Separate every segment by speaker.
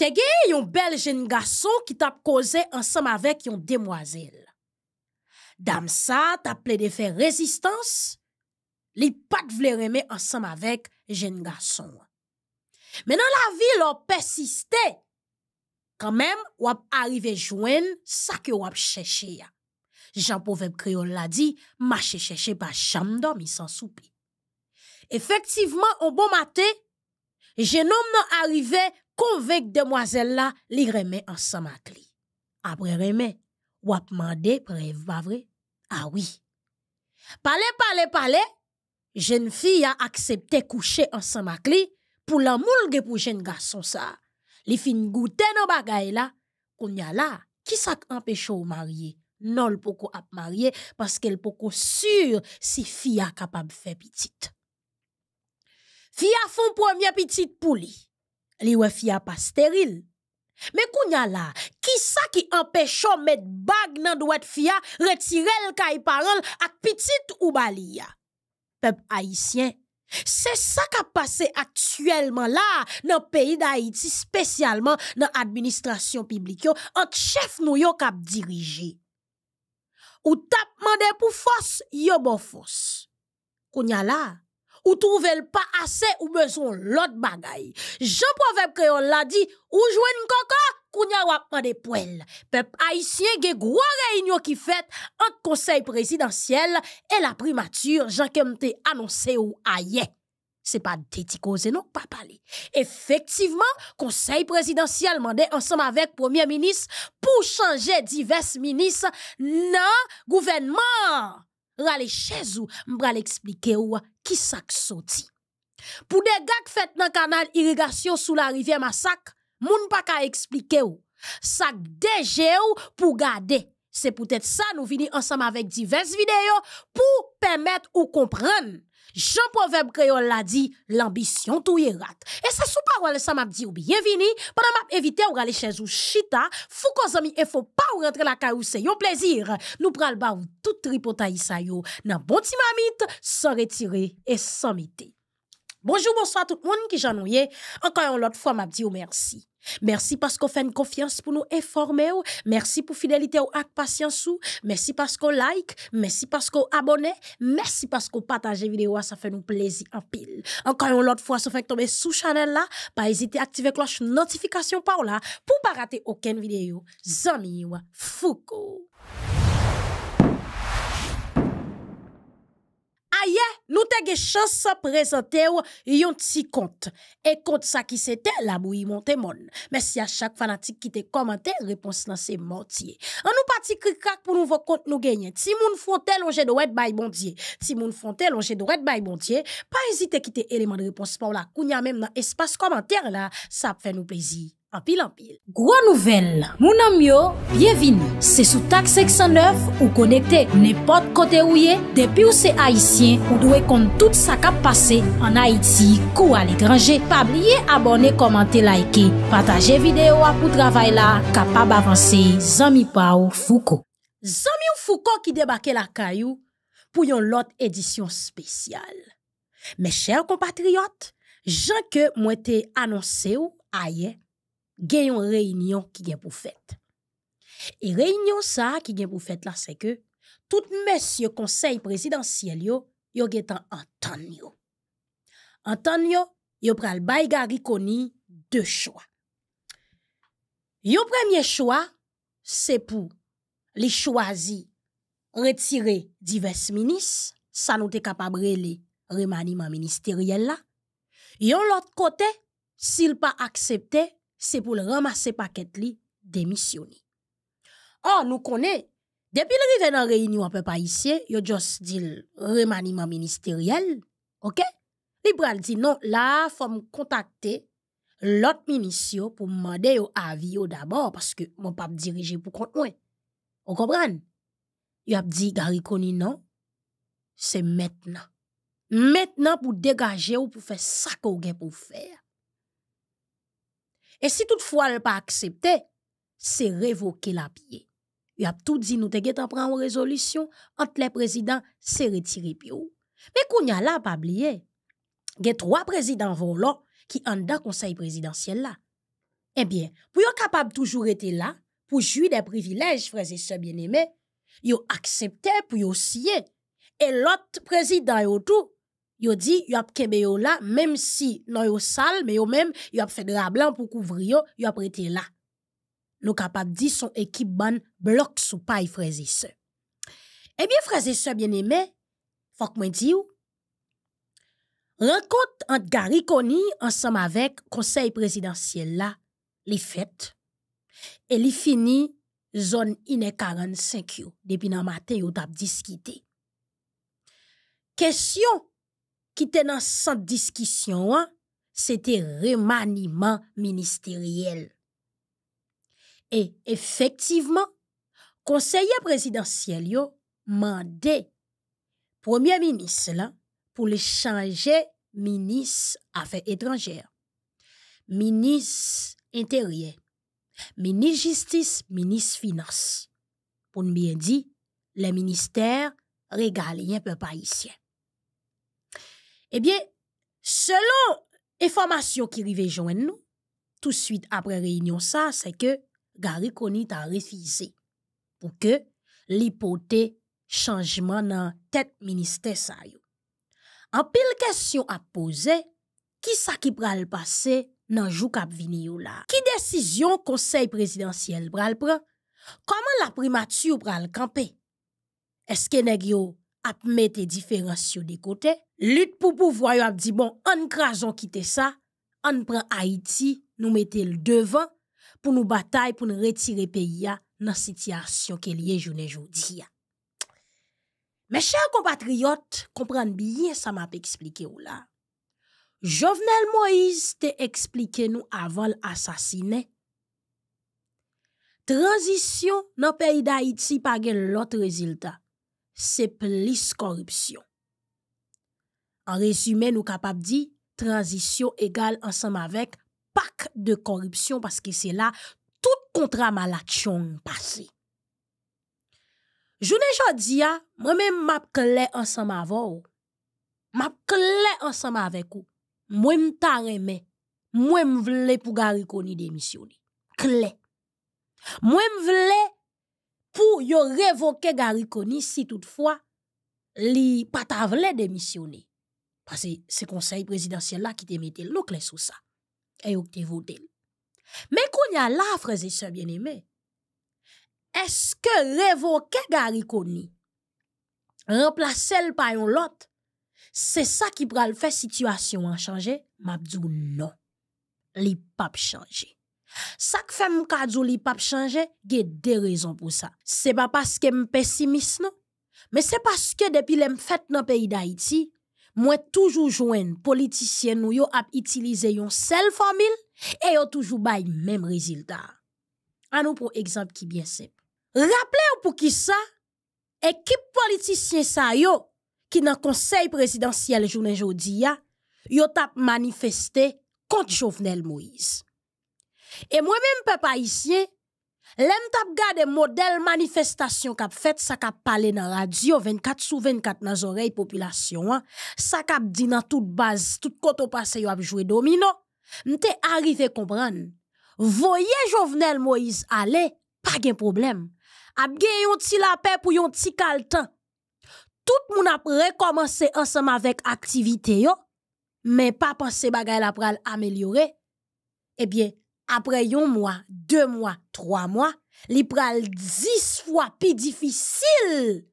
Speaker 1: « C'est yon bel jeune garçon qui t'a causé ensemble avec yon demoiselle. Dame ça t'a de faire résistance, li pat vle remè ensemble avec jeune garçon. Mais dans la vie, l'on persisté. Quand même, wap arrivé jouen ça que wap cherché. Jean proverbe créole l'a dit, marche chercher pas jam dormi sans souper. Effectivement, au bon matin, jeune homme n'en arrivé convèque demoiselle là li remet ensemble avec après remet ou ap preuve vrai ah oui Parlez parlez parlez. jeune fille a accepté coucher ensemble avec lui pour l'amour que pour jeune garçon ça Les fin goûter nos bagaille là qu'on y a là qui ça empêché au marier non le a marier parce qu'elle poko sûr si fille a capable faire petite fille a font premier petite pouli li wè fia pas Mais qui kounya la, ki sa ki dans met bag nan les fia retire ka kay parol ak petit ou balia? Peuple haïtien, c'est ça qui dans passé actuellement là, dans le pays spécialement spécialement nan l'administration publique, chef nou yo kap dirige. Ou tap mande pou force. yo bon force. Kounya la, ou trouvel pas assez ou besoin l'autre bagay. Jean Proveb Creole la dit, ou une koko, kounya wap pas de poêle Peuple haïtien ge gros réunion ki fait entre conseil présidentiel et la primature jean kemte annoncé ou aye. c'est pas pas koze non pas parler. présidentiel conseil présidentiel mandé ensemble avec premier ministre pour changer divers ministres, le gouvernement rale chez ou, m'bral expliquer ou qui sak sorti. Pour des gars qui fait un canal irrigation sous la rivière Massac, moun pas ka expliquer ou. Sak ou pour garder. C'est peut-être ça nous venons ensemble avec diverses vidéos pour permettre ou comprendre Jean Proverbe Créole l'a dit, l'ambition tout est rate. Et ça sous parole ça m'a dit bienvenue, pendant m'a éviter ou aller chez ou chita, faut qu'on amis et faut pas rentrer la caillou c'est un plaisir. Nous pral ba ou tout tripotaï sa yo, nan bon ti mamite, sans retirer et sans mité. Bonjour, bonsoir tout le monde qui j'en Encore une autre fois, m'a dit oh, merci. Merci parce qu'on fait une confiance pour nous informer. Merci pour fidélité et patience. Merci parce qu'on like. Merci parce qu'on abonne. Merci parce qu'on partage vidéo. Ça fait nous plaisir en pile. Encore une autre fois, vous fait tomber sous channel là. Pas hésiter à activer cloche notification par là pour pas rater aucune vidéo. Zami Foucault. nous t'ai chance présenter un petit compte et compte ça qui c'était la bouille monte mon merci à chaque fanatique qui te commenté réponse dans ces mortiers. on nous parti crack pour nouveau compte nous gagner si moun fontel on j'ai droit by bon dieu si moun fontel on j'ai droit by bon dieu pas hésiter quitter élément de réponse pour la kounya même dans espace commentaire là ça fait nous plaisir Ampil, ampil. Gro nouvel, moun amyo, bienvini. Se sou tak 609 ou konekte nepot kote ouye, depi ou se haisyen ou dwe kont tout sa kap pase an Haiti kou al ekranje. Pabliye abone, komante, laike, pataje videyo apou travay la kapab avanse Zami Pau Fouko. Zami ou Fouko ki debake la kayou pou yon lot edisyon spesyal. Me chèr kompatriot, jan ke mwen te anonse ou aye a une réunion qui a pour fête. Et réunion qui est pour fête là, c'est que tout monsieur conseil présidentiel yo, yo Antonio. Antonio, yo deux choix. Le premier choix, c'est pour les choisir retirer divers ministres, ça nous été capable de remaniement ministériel là. l'autre côté, s'il pas accepté, c'est pour le ramasser paquet de démissionner. Or, nous connaissons, depuis le rive dans la réunion ne peut pas ici, just dit remaniement ministériel, ok? Libral dit non, là, faut me contacter l'autre ministre pour demander au avis d'abord parce que mon pape diriger pour compte moi. Vous comprenez? Il a dit, Gariconi, non, c'est maintenant. Maintenant pour dégager ou pour faire ça qu'on a pour faire. Et si toutefois elle pas accepté, c'est révoquer la pied. Il a tout dit nous devons prendre une résolution entre les présidents c'est retirer Mais qu'on pas Il y a trois présidents volants qui en dans conseil présidentiel là. Eh bien, pour yon capable toujours été là pour jouer des privilèges frères et sœurs bien-aimés, a accepté pour yon signer. Et l'autre président est tout Yo dit, yo ap kembe yo là, même si non yo sale, mais yo même, yo a fait de blanc pour couvrir yo, yo ap prêté là. Nous capable dit son équipe ban bloc sous paille frères et sœurs. Eh bien, frères et sœurs bien-aimés, faut que moi dise Rencontre entre Gary Koni ensemble avec conseil présidentiel là, les fêtes. Et les fini zone e ine 45 depuis le matin yo a discuté. Question qui était dans sans discussion, hein, c'était remaniement ministériel. Et effectivement, conseiller présidentiel yo mandé premier ministre là pour les changer ministre affaires étrangères, ministre intérieur, ministre justice, ministre finance. Pour bien dire, les ministères régaliens peu haïtien. Eh bien, selon information qui arrive à nous, tout de suite après réunion, c'est que Gary a refusé pour que l'hypothèse changement dans tête ministère ça En pile question à poser, qui ça qui pral passer dans jou kap là Qui décision conseil présidentiel pral prend? Comment la primature le camper? Est-ce que a mette sur de côtés, lutte pour pouvoir bon, on crason quitter ça, on prend Haïti, nous mette devant pour pour nous pour pour retirer retirer pays à dans situation ke est Mes chers mes Mes compatriotes compatriotes, bien ça ça m'a expliqué ou là. Jovenel Moïse te nous avant avant Transition, Transition dans pays pays d'Haïti pa résultat? c'est plus corruption. En résumé, nous capables dit transition égale ensemble avec pack de corruption parce que c'est là tout contrat action passé. Je déjà dit, ah, moi-même m'a clé ensemble avec vous. M'a clé ensemble avec vous. Moi m'ta Moi m'vle pour gari démissionné démissionner. Clé. Moi m'vle pour révoquer Gary si toutefois les voulait pas démissionner parce que c'est conseil présidentiel là qui te mis l'eau clé sous ça et il te vote. Mais qu'on y a là et sœurs bien aimé est-ce que révoquer Gary remplacer le par l'autre, c'est ça qui pral faire situation en changer m'a dit non li pas changer ça que fait mon cadeau pas changer, il y deux raisons pour ça. C'est pas parce que suis pessimiste mais c'est parce que depuis les fait dans pays d'Haïti, moi toujours joint politicien nou yo ont utilisé une seule formule et ont toujours le même résultat. À pour exemple qui bien simple. Rappelez vous pour qui ça équipe politicien ça qui dans le conseil présidentiel journée jodi yo manifesté contre Jovenel Moïse. Et moi-même, papa ici, l'aime tap gade modèle manifestation kap fait, ça kap dans la radio, 24 sur 24 nan oreille population, hein. ça kap dit dans toute base, tout côté passé, yo a joué domino. Mte à comprendre. voyez Jovenel Moïse pas de problème. Il Ap gen yon ti pour pour yon ti kaltan. Tout moun ap recommencé ensemble avec activité yo. mais pas penser bagay la pral Eh bien, après un mois, deux mois, trois mois, li pral dix fois plus difficile.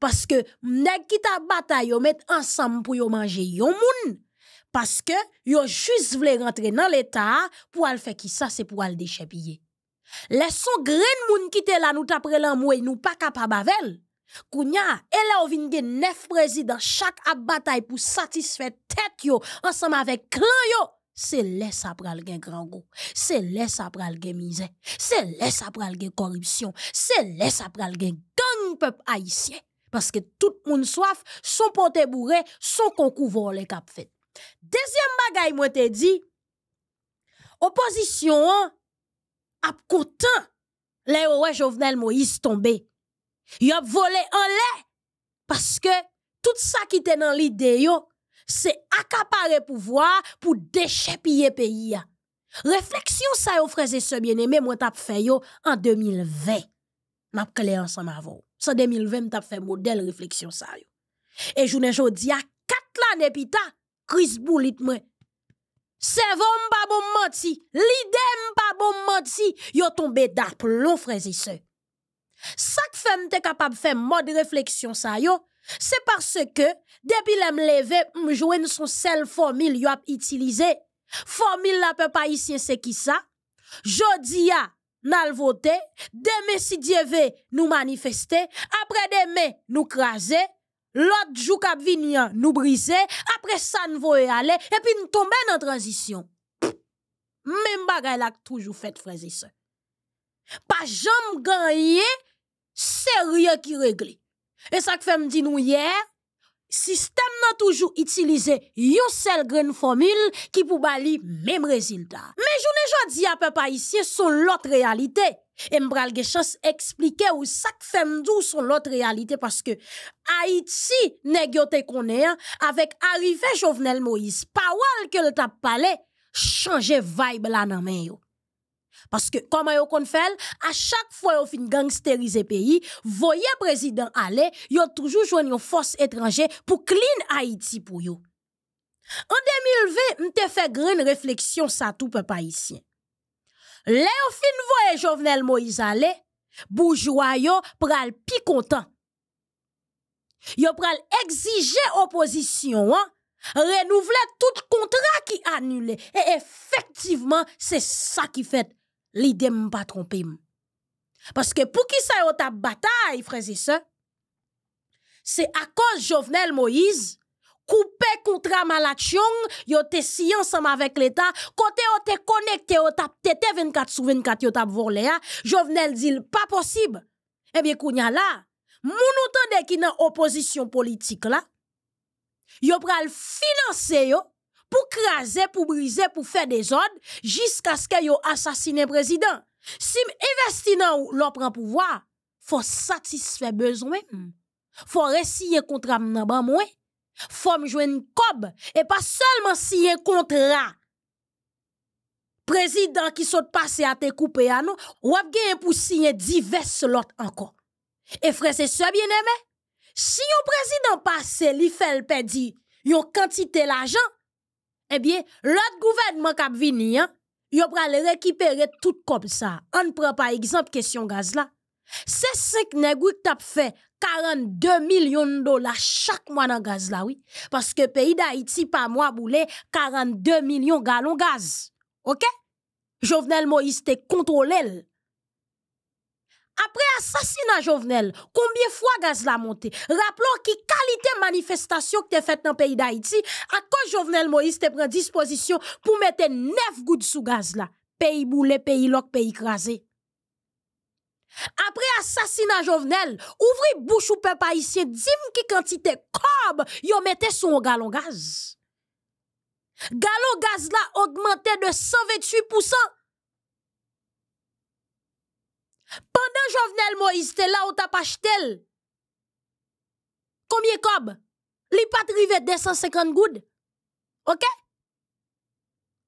Speaker 1: Parce que nèg qui ta bataille met ensemble pour manger yon moun. Parce que yo juste voulu rentrer dans l'état pour faire ça c'est pour al Les Laissons grain moun qui là nous tapre lan nous pas capable avec Kounya, elle a vin neuf présidents chaque bataille pour satisfaire tête ensemble avec clan yo c'est laisse ça pral gen grand goût c'est laisse ça pral gen misère c'est laisse ça pral gen corruption c'est laisse ça pral gen gang peuple haïtien parce que tout monde soif son pote bourré son concours volé cap fait deuxième bagay moi te dit opposition a content les ouais Jovenel Moïse tombé il a volé en l'air parce que tout ça qui était dans l'idée c'est accaparer pouvoir pour pour pays. Réflexion ça Refleksyon sa yo sœurs bien bien Moi, je fe yo en 2020. Map en ensemble ma vous. 2020 mtap fait modèle. Réflexion ça yo. Et jounen jodi a kat lan pita. crise lit mwen. Sevon pas bon menti, bon menti, yo tombe da frères et sœurs. Sak fem te capable fe modèle réflexion sa yo, c'est parce que, depuis l'aime levé, m'joué son seule formule a utilisé. Formule la peuple pas c'est qui ça? Jodia a, n'al voté. Demain, si Dieu veut, nous manifester. Après demain, nous craser. L'autre jour, kap nous briser. Après ça, nous voyons aller. Et puis, nous tomber dans la transition. même même bagay l'a toujours fait, frères et sœurs. Pas jamais gagné, rien qui réglé. Et ça que vous me dit nous hier, système n'a toujours utilisé une seule formule qui pour les même résultat. Mais je ne dis à peu pas ici l'autre réalité. Et je bralge expliquer ou ça que fait dis son l'autre réalité parce que Haïti avec qu'on est avec arrivé Jovenel Moïse, parole que le tap parlé la vibe dans la main parce que comment yon kon fait, à chaque fois yon fin gangsteriser pays, voyez président aller, yon toujours jouen une force étrangère pour clean Haïti pour yon. En 2020, m'te fait grande réflexion ça tout peu païsien. Lè yon fin voye Jovenel Moïse aller, bourgeois yon pral pi content. Yon pral exiger opposition, renouveler tout contrat qui annule. Et effectivement, c'est ça qui fait l'idée m'a pas trompé. Parce que pour qui ça y ta bataille, frères et sœurs, c'est à cause Jovenel Moïse, coupé contre Malachion, yon te si ensemble avec l'État, côté yon te connecté, a ta, tete 24 sur 24, yon tap volé, hein. Jovenel dit pas possible. Eh bien, kounya là, moun entende qui nan opposition politique là, yo pral financer yo, pour craser, pour briser, pour faire des ordres, jusqu'à ce qu'ils assassiné le président. Si investi dans prend pouvoir, faut satisfaire besoin. Faut résister contre un bon Faut me une cob et pas seulement signer contrat. Président qui saute passé à te couper à nous, ou gagner pour signer divers lotes encore. Et frère, c'est ça, bien aimé si un président passe, il fait le pédi, une quantité l'argent. Eh bien l'autre gouvernement qui a vini hein, il va le récupérer tout comme ça. On prend par exemple question gaz là C'est 5 qui tap fait 42 millions dollars chaque mois dans le gaz là oui. parce que pays d'Haïti pa mois boule 42 millions gallons gaz. Ok? Jovenel Moïse te contrôlé. Apre asasina jovenel, kombye fwa gaz la monte? Rappelon ki kalite manifestasyon ki te fet nan peyi da iti, akon jovenel Moïse te pren disposisyon pou mette nef gout sou gaz la. Peyi boule, peyi lok, peyi krasi. Apre asasina jovenel, ouvri bouch ou pe pa isye, dim ki kantite kob yo mette sou galon gaz. Galon gaz la augmente de 128%. Pendant Jovenel Moïse était là, on t'a pas acheté. Combien de cob? Li pas arrivé 250 goud. OK?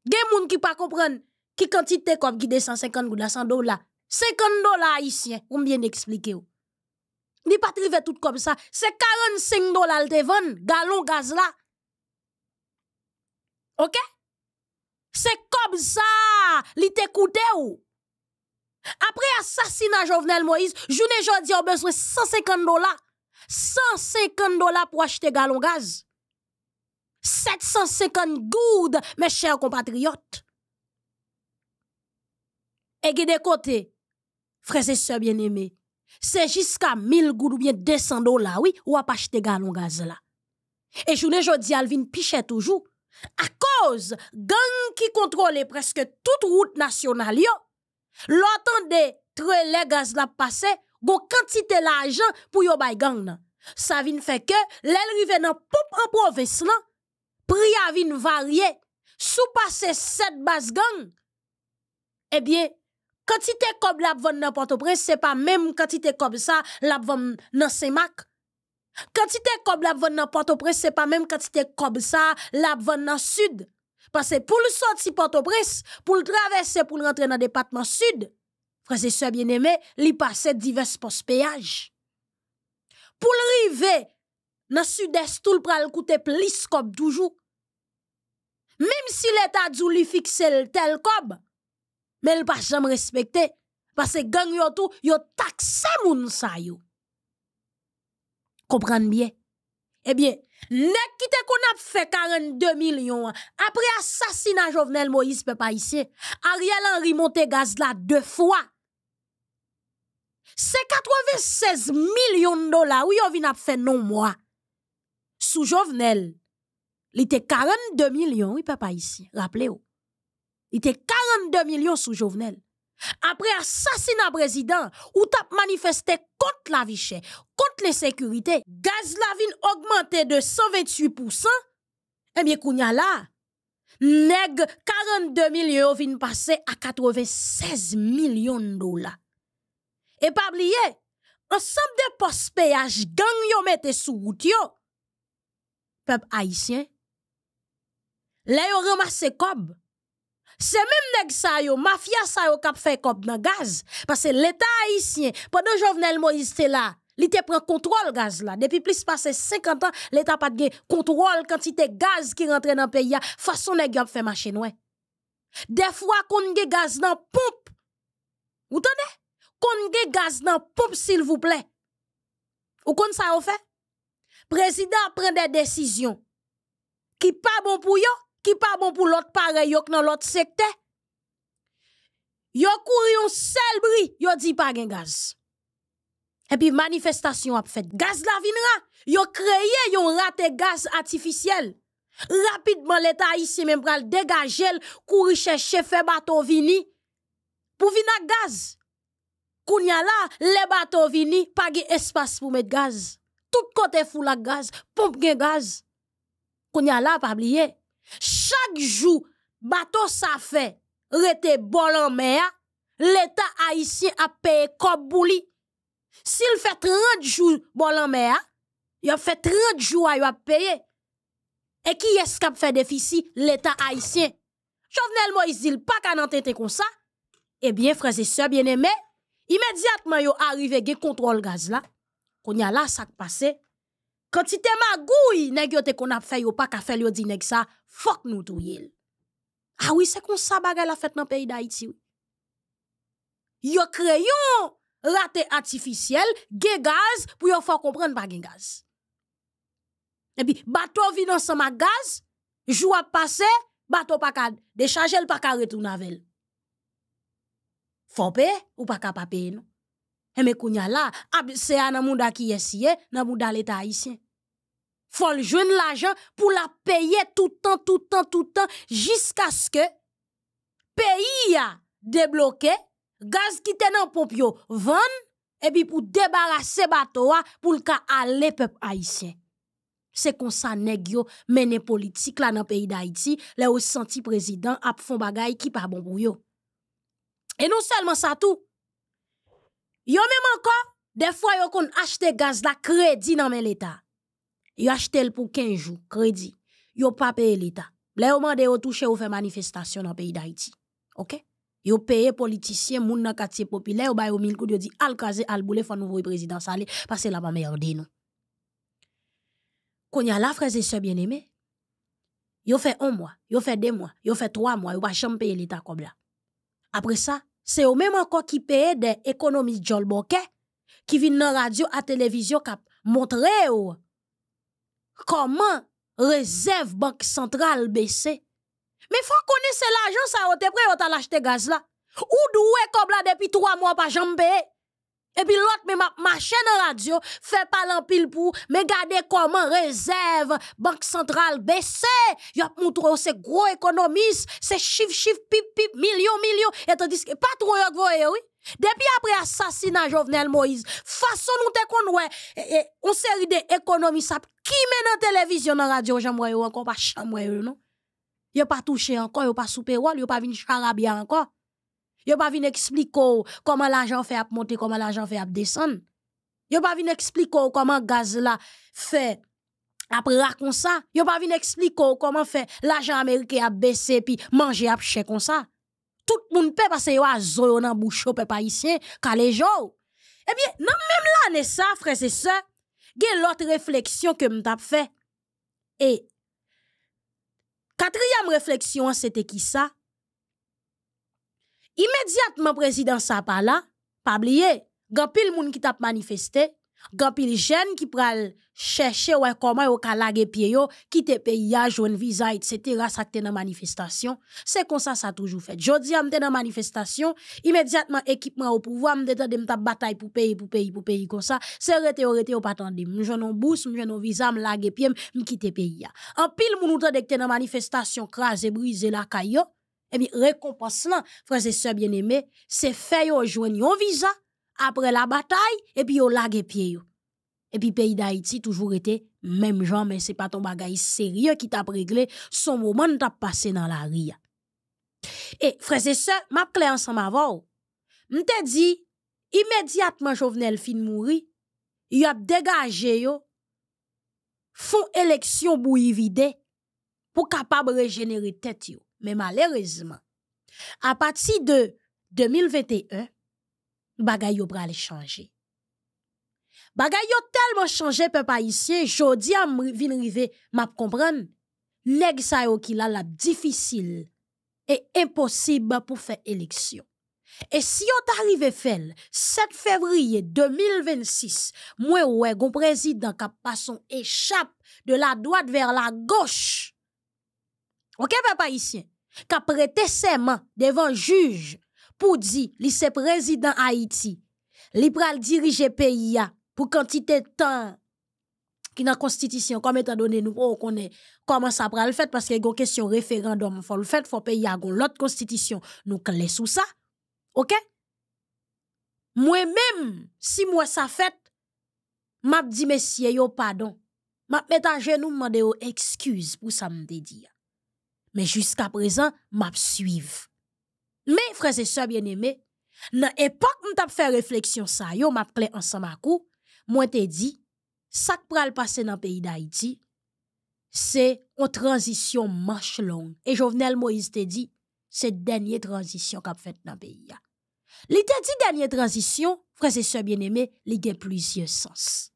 Speaker 1: des moun qui pas comprendre qui quantité cob qui 250 goudes 100 dollars. 50 dollars haïtiens, Combien bien expliquer ou. Li pas arrivé tout comme ça, c'est 45 dollars te vendre gallon gaz là. OK? C'est comme ça, li t'écoute ou. Après assassinat Jovenel Moïse, journée jodi a besoin 150 dollars. 150 dollars pour acheter galon gaz. 750 goudes, mes chers compatriotes. Et de des côtés, frères et sœurs bien-aimés, c'est jusqu'à 1000 goudes ou bien 200 dollars, oui, ou à pas acheter galon gaz là. Et journée jodi Alvin pichait toujours. À cause gang qui contrôle presque toute route nationale, de très les gaz la passé, go quantité l'argent pour yo bay gang nan. Ça vient fait que l'elrive nan pop en province là, prix a vin varié. Sous passé 7 bas gang. Eh bien, quantité comme la vendre dans Port-au-Prince, c'est pas même quantité comme ça la vendre dans Saint-Marc. Quantité comme la vendre dans Port-au-Prince, c'est pas même quantité comme ça la vendre dans Sud. Parce que pour le sortir Port-au-Prince, pour le traverser, pour le rentrer dans le département sud, frère et bien aimé il passe divers postes péage. Pour le river, dans le sud-est, tout le pral coûte plus comme toujours. Même si l'État dû lui le tel comme, mais il ne pas jamais respecter Parce que gang yo tout, yo taxe moun Comprenez bien. Eh nek qui te qu'on a fait 42 millions après l'assassinat Jovenel Moïse papa, pas Ariel Henry monte gaz la deux fois c'est 96 millions dollars, oui yon vin ap fait, non moi, sous Jovenel, Il était 42 millions, oui papa ici. Rappelez-vous, il était 42 millions sous Jovenel. Après assassinat président, ou a manifesté contre la vie contre l'insécurité, le gaz la vie augmenté de 128%, eh bien, a là, 42 millions vin passés à 96 millions de dollars. Et pas oublier, ensemble de postes péage gang yo mette sous route yo. Peuple haïtien, là yo ramasse c'est même nèg ça yo, mafia ça yo kap fè kop nan gaz. que l'Etat haïtien, pendant Jovenel Moïse te là li te pren kontrol gaz la. depuis plus passé 50 ans, l'Etat pas de contrôle quantité gaz qui rentre dans le ya. façon nèg yo fait machin ouais des fois qu'on gen gaz nan pomp. Ou tonè? Kon gen gaz nan pompe, sil vous plaît. Ou kon sa yo fait président prend des décisions qui pas bon pour yo qui pas bon pour l'autre pareil yok dans l'autre secteur. Yo couri un seul bris, yo dit pas gen gaz. Et puis manifestation a fait. Gaz la vinra, yo créé yon raté gaz artificiel. Rapidement l'état ici même pral dégager courir chercher fait bateau vini pour vina gaz. Kounya là, les bateaux vini pas gen espace pour mettre gaz. Tout côté fou la gaz, pompe gen gaz. Kounya là pas oublier chaque jour, bateau ça fait, rete bol en mer, l'État haïtien a payé comme bouli. S'il fait 30 jours bol en mer, il a fait 30 jours à a payé. Et qui est-ce qui a fait déficit? L'État haïtien. Jovenel Moïse, il pas qu'à entente comme ça. Eh bien, frères et sœurs bien-aimés, immédiatement, a arrivé, gen contrôle gaz là. Qu'on y a là, ça passé. Kan ti te magouy neg yo te kon ap fè yo pa ka fè yo di neg sa, fok nou tou yel. Awi se kon sa bagay la fèt nan peyi da iti yo. Yo kreyon rate atifisyel, ge gaz pou yo fò komprèn bagen gaz. Ebi, bato vi nan sa magaz, jou ap pase, bato pa ka dechaje l pa ka retoun avèl. Fò pe ou pa ka pape yen nou. mais kounya là ah, ben, c'est un mouda qui est eh, siye, eh, nan mouda l'État haïtien. Faut le joindre l'argent pour la payer tout le temps, tout le temps, tout le temps, jusqu'à ce que pays a débloqué, gaz qui était dans pompio vend, et puis pour débarrasser bateau pour le cas aller peuple haïtien. C'est comme ça nèg yo mené politique là dans pays d'Haïti, là au senti président a des bagay qui pas bon pour yo. Et non seulement ça tout, Yo menm fois fois yo kon achete gaz la crédit nan men l'état. Yo achete l pou 15 jou, crédit. Yo pa peye l'état Ble yo mande yo touche ou fe manifestation nan pays d'Haïti. Ok? Yo paye politicien moun nan katye populaire yo ba yo mil koud yo di al kaze al boule fò nouvo président salé parce pase la pa meyorde nou. a la et se bien eme, yo fe 1 mois, yo fe 2 mois, yo fe trois mois, yo pa jamais peye l'État kob la. Après ça c'est au même encore qui paye des économies Jol qui viennent dans radio et à télévision cap montrer comment réserve banque centrale baisser mais faut connaître l'argent ça au prêt ou t'as acheté gaz là ou doué comme là depuis trois mois pas jambé. payer et puis l'autre, mais ma, ma chaîne radio fait pas l'empile pour, mais regardez comment réserve, banque centrale baissée. Y'a montré aux ces gros économistes, c'est chiffre, chiffre, pip, pip, millions, millions. Et tandis que, pas trop, vous oui. Depuis après assassinat Jovenel Moïse, façon nous te connoué, on série d'économistes qui mène la télévision, la radio, Ou encore, pas chambre, non? Y'a pas touché encore, y'a pas soupé, y'a pas une charabia encore. Yo pas vin expliquer comment l'argent fait monter, comment l'argent fait à descendre. Yo pas vin expliquer comment gaz fait après racon ça, yo pas vin expliquer comment fait l'argent américain a baisser puis manger a cher comme ça. Tout le monde peut parce yo a zoyo nan bouche peuple haïtien les jour. Eh bien, non même l'année ça frère et sœurs, gen l'autre réflexion que m't'a fait. Et quatrième réflexion c'était qui ça immédiatement président sapala pas là pas oublier grand pile monde qui t'a manifesté grand pile jeunes qui pral chercher ouais comment yo ka lagé pied yo qui te paye un visa etc. cetera ça t'es une manifestation c'est comme ça ça toujours fait jodi am t'es manifestation immédiatement équipement au pouvoir me t'attendre me t'app bataille pour payer pour payer pour payer comme ça c'est rete ou rete ou pas attendre me j'en on bourse me visa, on visa me lagé pied me pays en pile monde t'es dans manifestation craser briser la caillou et eh bien, récompense là, frères et sœurs bien-aimés, c'est fait yon joigne un visa après la bataille et puis yon lage pied pieds. Et puis pays d'Haïti toujours été même genre mais c'est pas ton bagage sérieux qui t'a réglé son moment t'a passé dans la ria. Et frères et sœurs, m'a en ensemble avant. M'te dit immédiatement Jovenel fin mouri, il a dégagé yo font élection bouillie pour capable régénérer tête mais malheureusement, à partir de 2021, bagay yo pral changer. Bagay tellement changé peuple haïtien, jodi a vin rive m'a comprendre. Leg sa yo la difficile et impossible pour faire élection. Et si on t'arrive fel, 7 février 2026, moi ouais, un président kap échappe de la droite vers la gauche. OK papa haïtien qui a prêté devant juge pour dire li président Haïti li pral diriger pays pour quantité de temps qui n'a constitution comme étant donné nous on connaît comment ça pral fait parce que y a une question référendum faut le fait faut pays a une autre constitution nous clé sous ça OK moi même si moi ça fait m'a dit messieurs yo pardon m'a mettre à genoux m'a excuse pour ça me dire mais jusqu'à présent m'a suivre mais frères et sœurs bien-aimés dans l'époque m'ta fait réflexion ça yo m'a appelé ensemble à moi t'ai dit ça qui pral passer dans le pays d'Haïti c'est une transition marche longue et Jovenel Moïse te dit c'est dernière transition a fait dans le pays là li te dit dernière transition frères et sœurs bien-aimés li gen plusieurs sens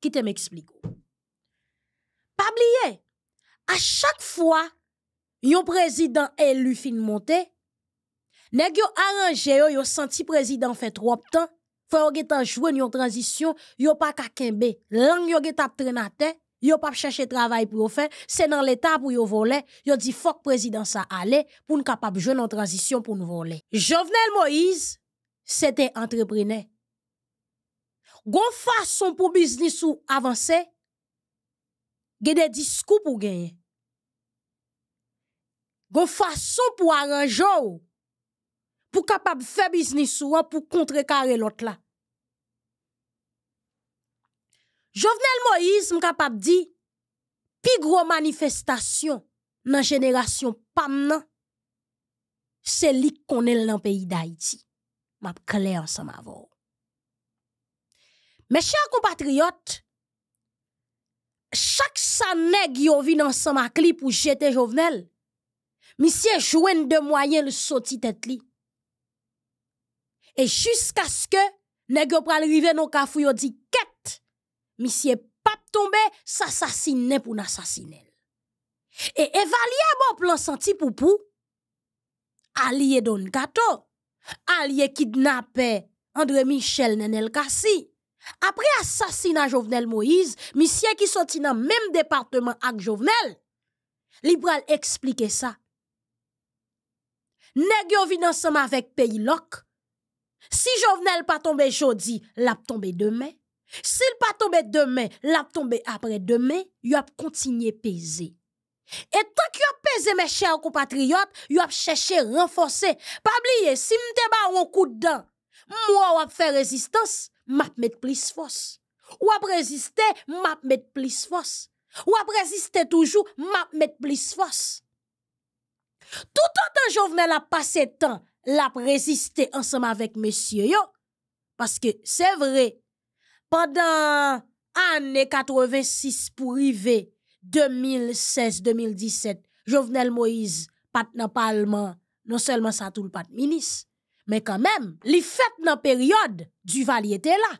Speaker 1: qui te m'explique pas oublier à chaque fois yon président élu fin monté, nèg yo arrangé yo, yo senti président fait trop temps, fò yo getan jouen yon transition, yo pa ka kembe, lang yo getan trenate, yo pa chercher travail pour faire, c'est dans l'état pour yo voler, yo dit le président ça aller pour nous capable joindre en transition pour nous voler. Jovenel Moïse, c'était entrepreneur. Gon façon pour business ou avancer, a des discours pour gagner. Gon façon pour arranger pour capable faire business ou pour contrecarrer l'autre là. Jovenel Moïse capable dit pi gros manifestation dans génération pam nan c'est qu'on est dans pays d'Haïti. M'a clair ensemble avec Mes chers compatriotes, chaque saneg yo vin ensemble ma clip pour jeter Jovenel Monsieur jwen de moyen le sautit tête. li. jusqu'à ce que negyo pral rive non kafou yo di ket, Monsieur pap tombe pour pou Et Et bon plan senti pou pou, Allié Don Gato, Allié kidnappé andré Michel Nenel Kassi, après l'assassinat Jovenel Moïse, qui sortit dans le même département avec Jovenel, li pral ça nèg yo vin ensemble avec pays lok. Si Jovenel pas tombé jodi, l'a tombé demain. S'il pas tombé demain, l'a tombe après-demain, yon a continué peser. Et tant qui a pesé mes chers compatriotes, yon a cherché renforcer. Pas oublier, si m'te ba un coup de dent, moi va faire résistance, m'a mettre plus force. Ou ap résister, m'a mettre plus force. Ou ap résister toujours, m'a mettre plus force. Tout autant, Jovenel a passé temps, la résisté ensemble avec Monsieur, yo. yo. que vrai, vrai, pendant année 86 pour 2016-2017, Jovenel Moïse pas le Parlement, non seulement ça, tout le pat mais quand même, même, les dans la période du étaient là.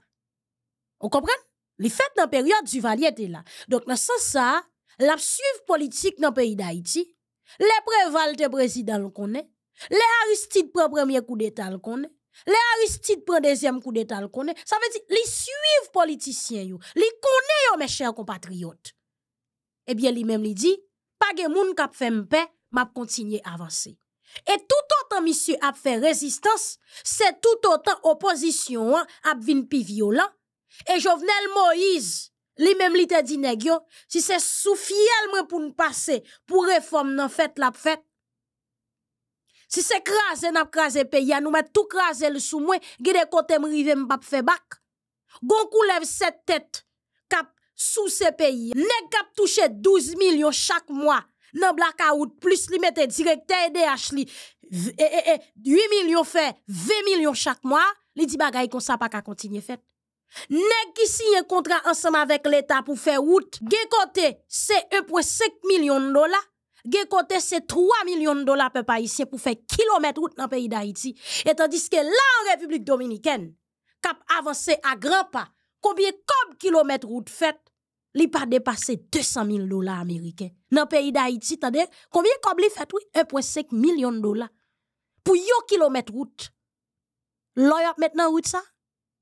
Speaker 1: Vous comprenez Les fêtes dans la période du Valier étaient là. Donc, dans ce sens la suivre politique dans le pays d'Haïti, le Préval président le connaît. Le Aristide prend premier coup d'état le connaît. Le Aristide prend deuxième coup d'état le connaît. Ça veut dire, les suivent politiciens yo. Les connaît mes chers compatriotes. Eh bien, lui-même, lui dit, pas de qui a fait paix, m'a continué à avancer. Et tout autant monsieur a fait résistance, c'est tout autant opposition hein, a un plus violent. Et Jovenel Moïse, Li même li te di neg yo, si c'est sou fiyel mwen pou passer pou réforme nan fèt la fèt. Si se krasen ap krasen pe, ya nou met tout krasen le sou mwen, gede kote m rive m pa fe bak. Gon kou lev set tèt kap sou se peyi. Neg kap touche 12 millions chaque mois nan blackout plus li mette directeur EDH li. E, e, e, 8 millions fe, 20 millions chaque mois li di bagay kon sa pa ka kontinye fait Nèg qui un contrat ensemble avec l'État pour faire route, côté c'est 1.5 million de dollars, côté c'est 3 millions de dollars pour faire kilomètre route dans le pays d'Haïti. Et tandis que là en République dominicaine, cap avancé à grands pas, combien comme kilomètre route fait, li pas dépassé 200 000 dollars américains. Dans le pays d'Haïti, attendez, combien comme li fait oui 1.5 million de dollars pour yon kilomètre route. L'on maintenant route ça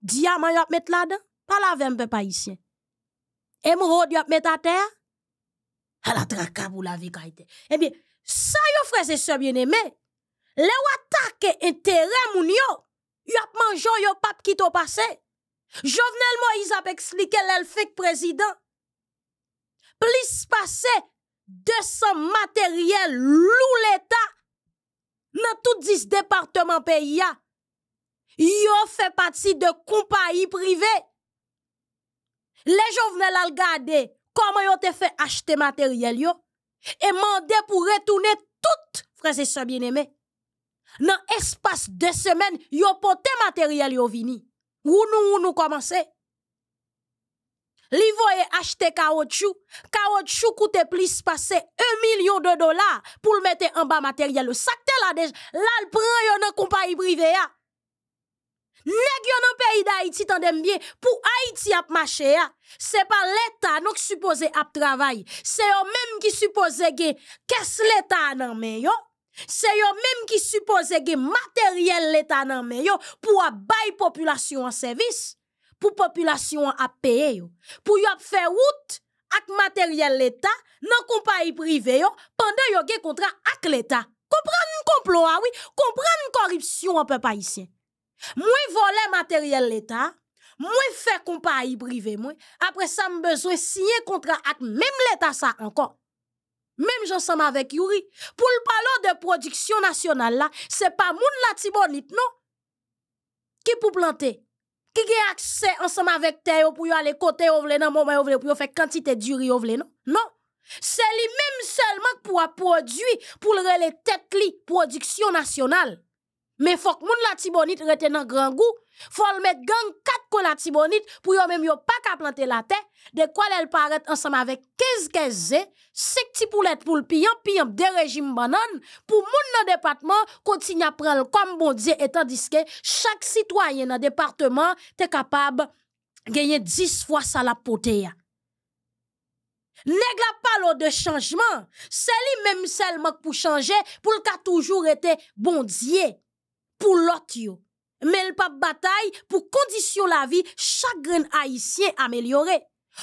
Speaker 1: Diamant yop met la dedans Pas la vem, peuple haïtien. Émeraude yop met à terre Elle la traka pour la vie Eh bien, ça yon frère, c'est bien aimé. Le attaque intérêt moun yo. yop manjon yop pap qui au passé. Jovenel Moïse a expliqué l'elfek président. Plis passé 200 matériel lou l'État dans tout 10 départements pays yo fait partie de compagnie privée. Les jeunes la regarder. comment yo te fait acheter matériel yo et mandé pour retourner tout frères et sœurs bien-aimés. Dans l'espace de semaines, yo poté matériel yo vini. Ou nous ou nous commencer. Li voye acheter caoutchouc, caoutchouc coûte plus passer 1 million de dollars pour le mettre en bas matériel. Sakte là déjà, là le prend yo dans compagnie privée nèg yo nan pays d'Haïti tant bien pour Haïti ap Ce c'est pas l'état non supposé ap travail c'est eux même qui supposé gen qu'est-ce l'état nan men c'est eux même qui supposé gen matériel l'état nan men yo pour bay population en service pour population à payer pour yo faire route ak matériel l'État nan compagnie privée pendant yo gen contrat ak l'État. Comprendre complot, ah oui, comprendre corruption un peuple haïtien. Moi voler matériel l'État, moi faire compagnie privée privés. Après ça, me besoin signer contrat avec même l'État ça encore. Même j'en suis avec Yuri. Pour parler de production nationale là, c'est pas moun la tibonite, non? Qui peut planter? Qui a accès ensemble avec terre pour aller côté ou vle nan pour faire quantité d'uri ou non? Non? C'est lui même seulement pour produire pour le tête li production nationale. Mais faut que moun la tibonite rete nan grand goût, faut le mettre gang 4 kon la tibonite pour yo même yo pas ka planter la tête, de quoi elle paraît ensemble avec 15 15 5 petits poulettes pour le piyan piyan de régime banane pour moun nan département continue à prendre comme bon Dieu et tandis que chaque citoyen le département est capable gagner 10 fois sa la potée. Nèg la de changement, c'est lui même seulement pour changer pour le toujours été bon Dieu pour l'autre. Mais le pas bataille pour condition la vie chaque haïtien amélioré.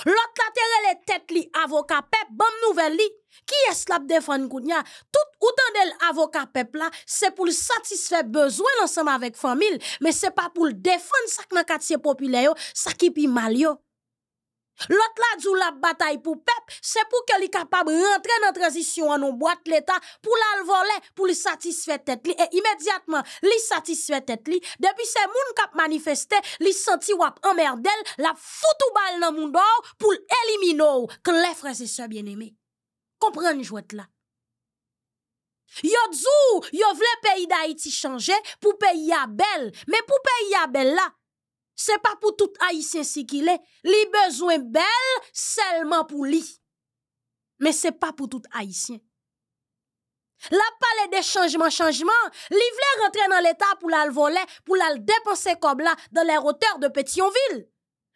Speaker 1: L'autre latéral les tête li avocat pep, bonne nouvelle Qui est la défend Tout autant de avocat pep c'est pour satisfaire besoin ensemble avec famille, mais c'est pas pour défendre ça dans quartier populaire, ça qui pi mal L'autre la djou la bataille pour peuple, c'est pour qu'elle est capable de rentrer dans la transition en boîte l'État pour la pour le satisfaire tête Et immédiatement, li satisfait tête li. Depuis ces moun kap manifesté, li senti wap emmerdel, la foutou balle dans moun pour l'éliminer. Que les frères et sœurs bien-aimés. Comprendre jouet là. Yo djou, yo vle pays d'Haïti changer pour pays à Mais pour pays à là, c'est pas pour tout haïtien si qu'il est, li besoin belle seulement pour lui. Mais c'est pas pour tout haïtien. La palais de changement changement, li voulait rentrer dans l'état pour la voler, pour la dépenser comme là dans les hauteurs de Petionville.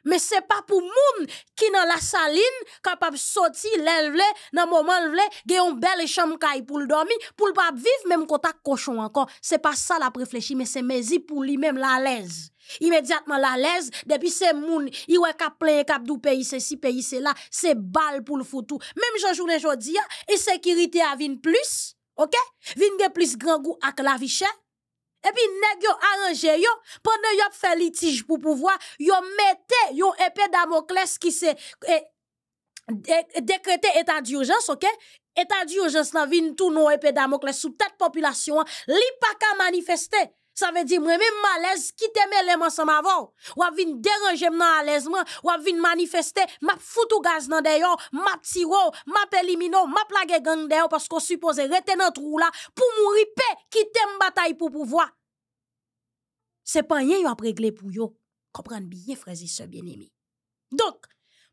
Speaker 1: Mais c'est pas pour monde qui dans la saline capable sortir l'élevé dans moment l'élevé a une bel chambre pour le dormir pour pas vivre même contact cochon encore c'est pas ça la réfléchir mais c'est mesi pour lui même la l'aise immédiatement la l'aise depuis ces moun il va cap plein cap dou pays c'est pays c'est là c'est balle pour le foutou même jour journée jodi et hein, sécurité a vin plus OK vin gen plus grand goût ak la vie et puis nèg yo arrangé yo pendant yo fait litige pour pouvoir yo mette yon épée d'amoclès qui c'est eh, décrété état d'urgence OK état d'urgence la vin tout non épée d'amoclès sous tête population hein. li pa ka manifester ça veut dire moi même malaise qui t'aime les ensemble avant. Ou vin déranger dans moi ou vin manifester, m'a foutu gaz dans d'ailleurs m'a tiro, m'a élimino, m'a plagué gang d'ailleurs parce qu'on supposé rester dans trou là pour mourir paix t'aime bataille pour pouvoir. C'est pas rien y a réglé pour yo. Comprendre bien frères et sœurs bien-aimés. Donc,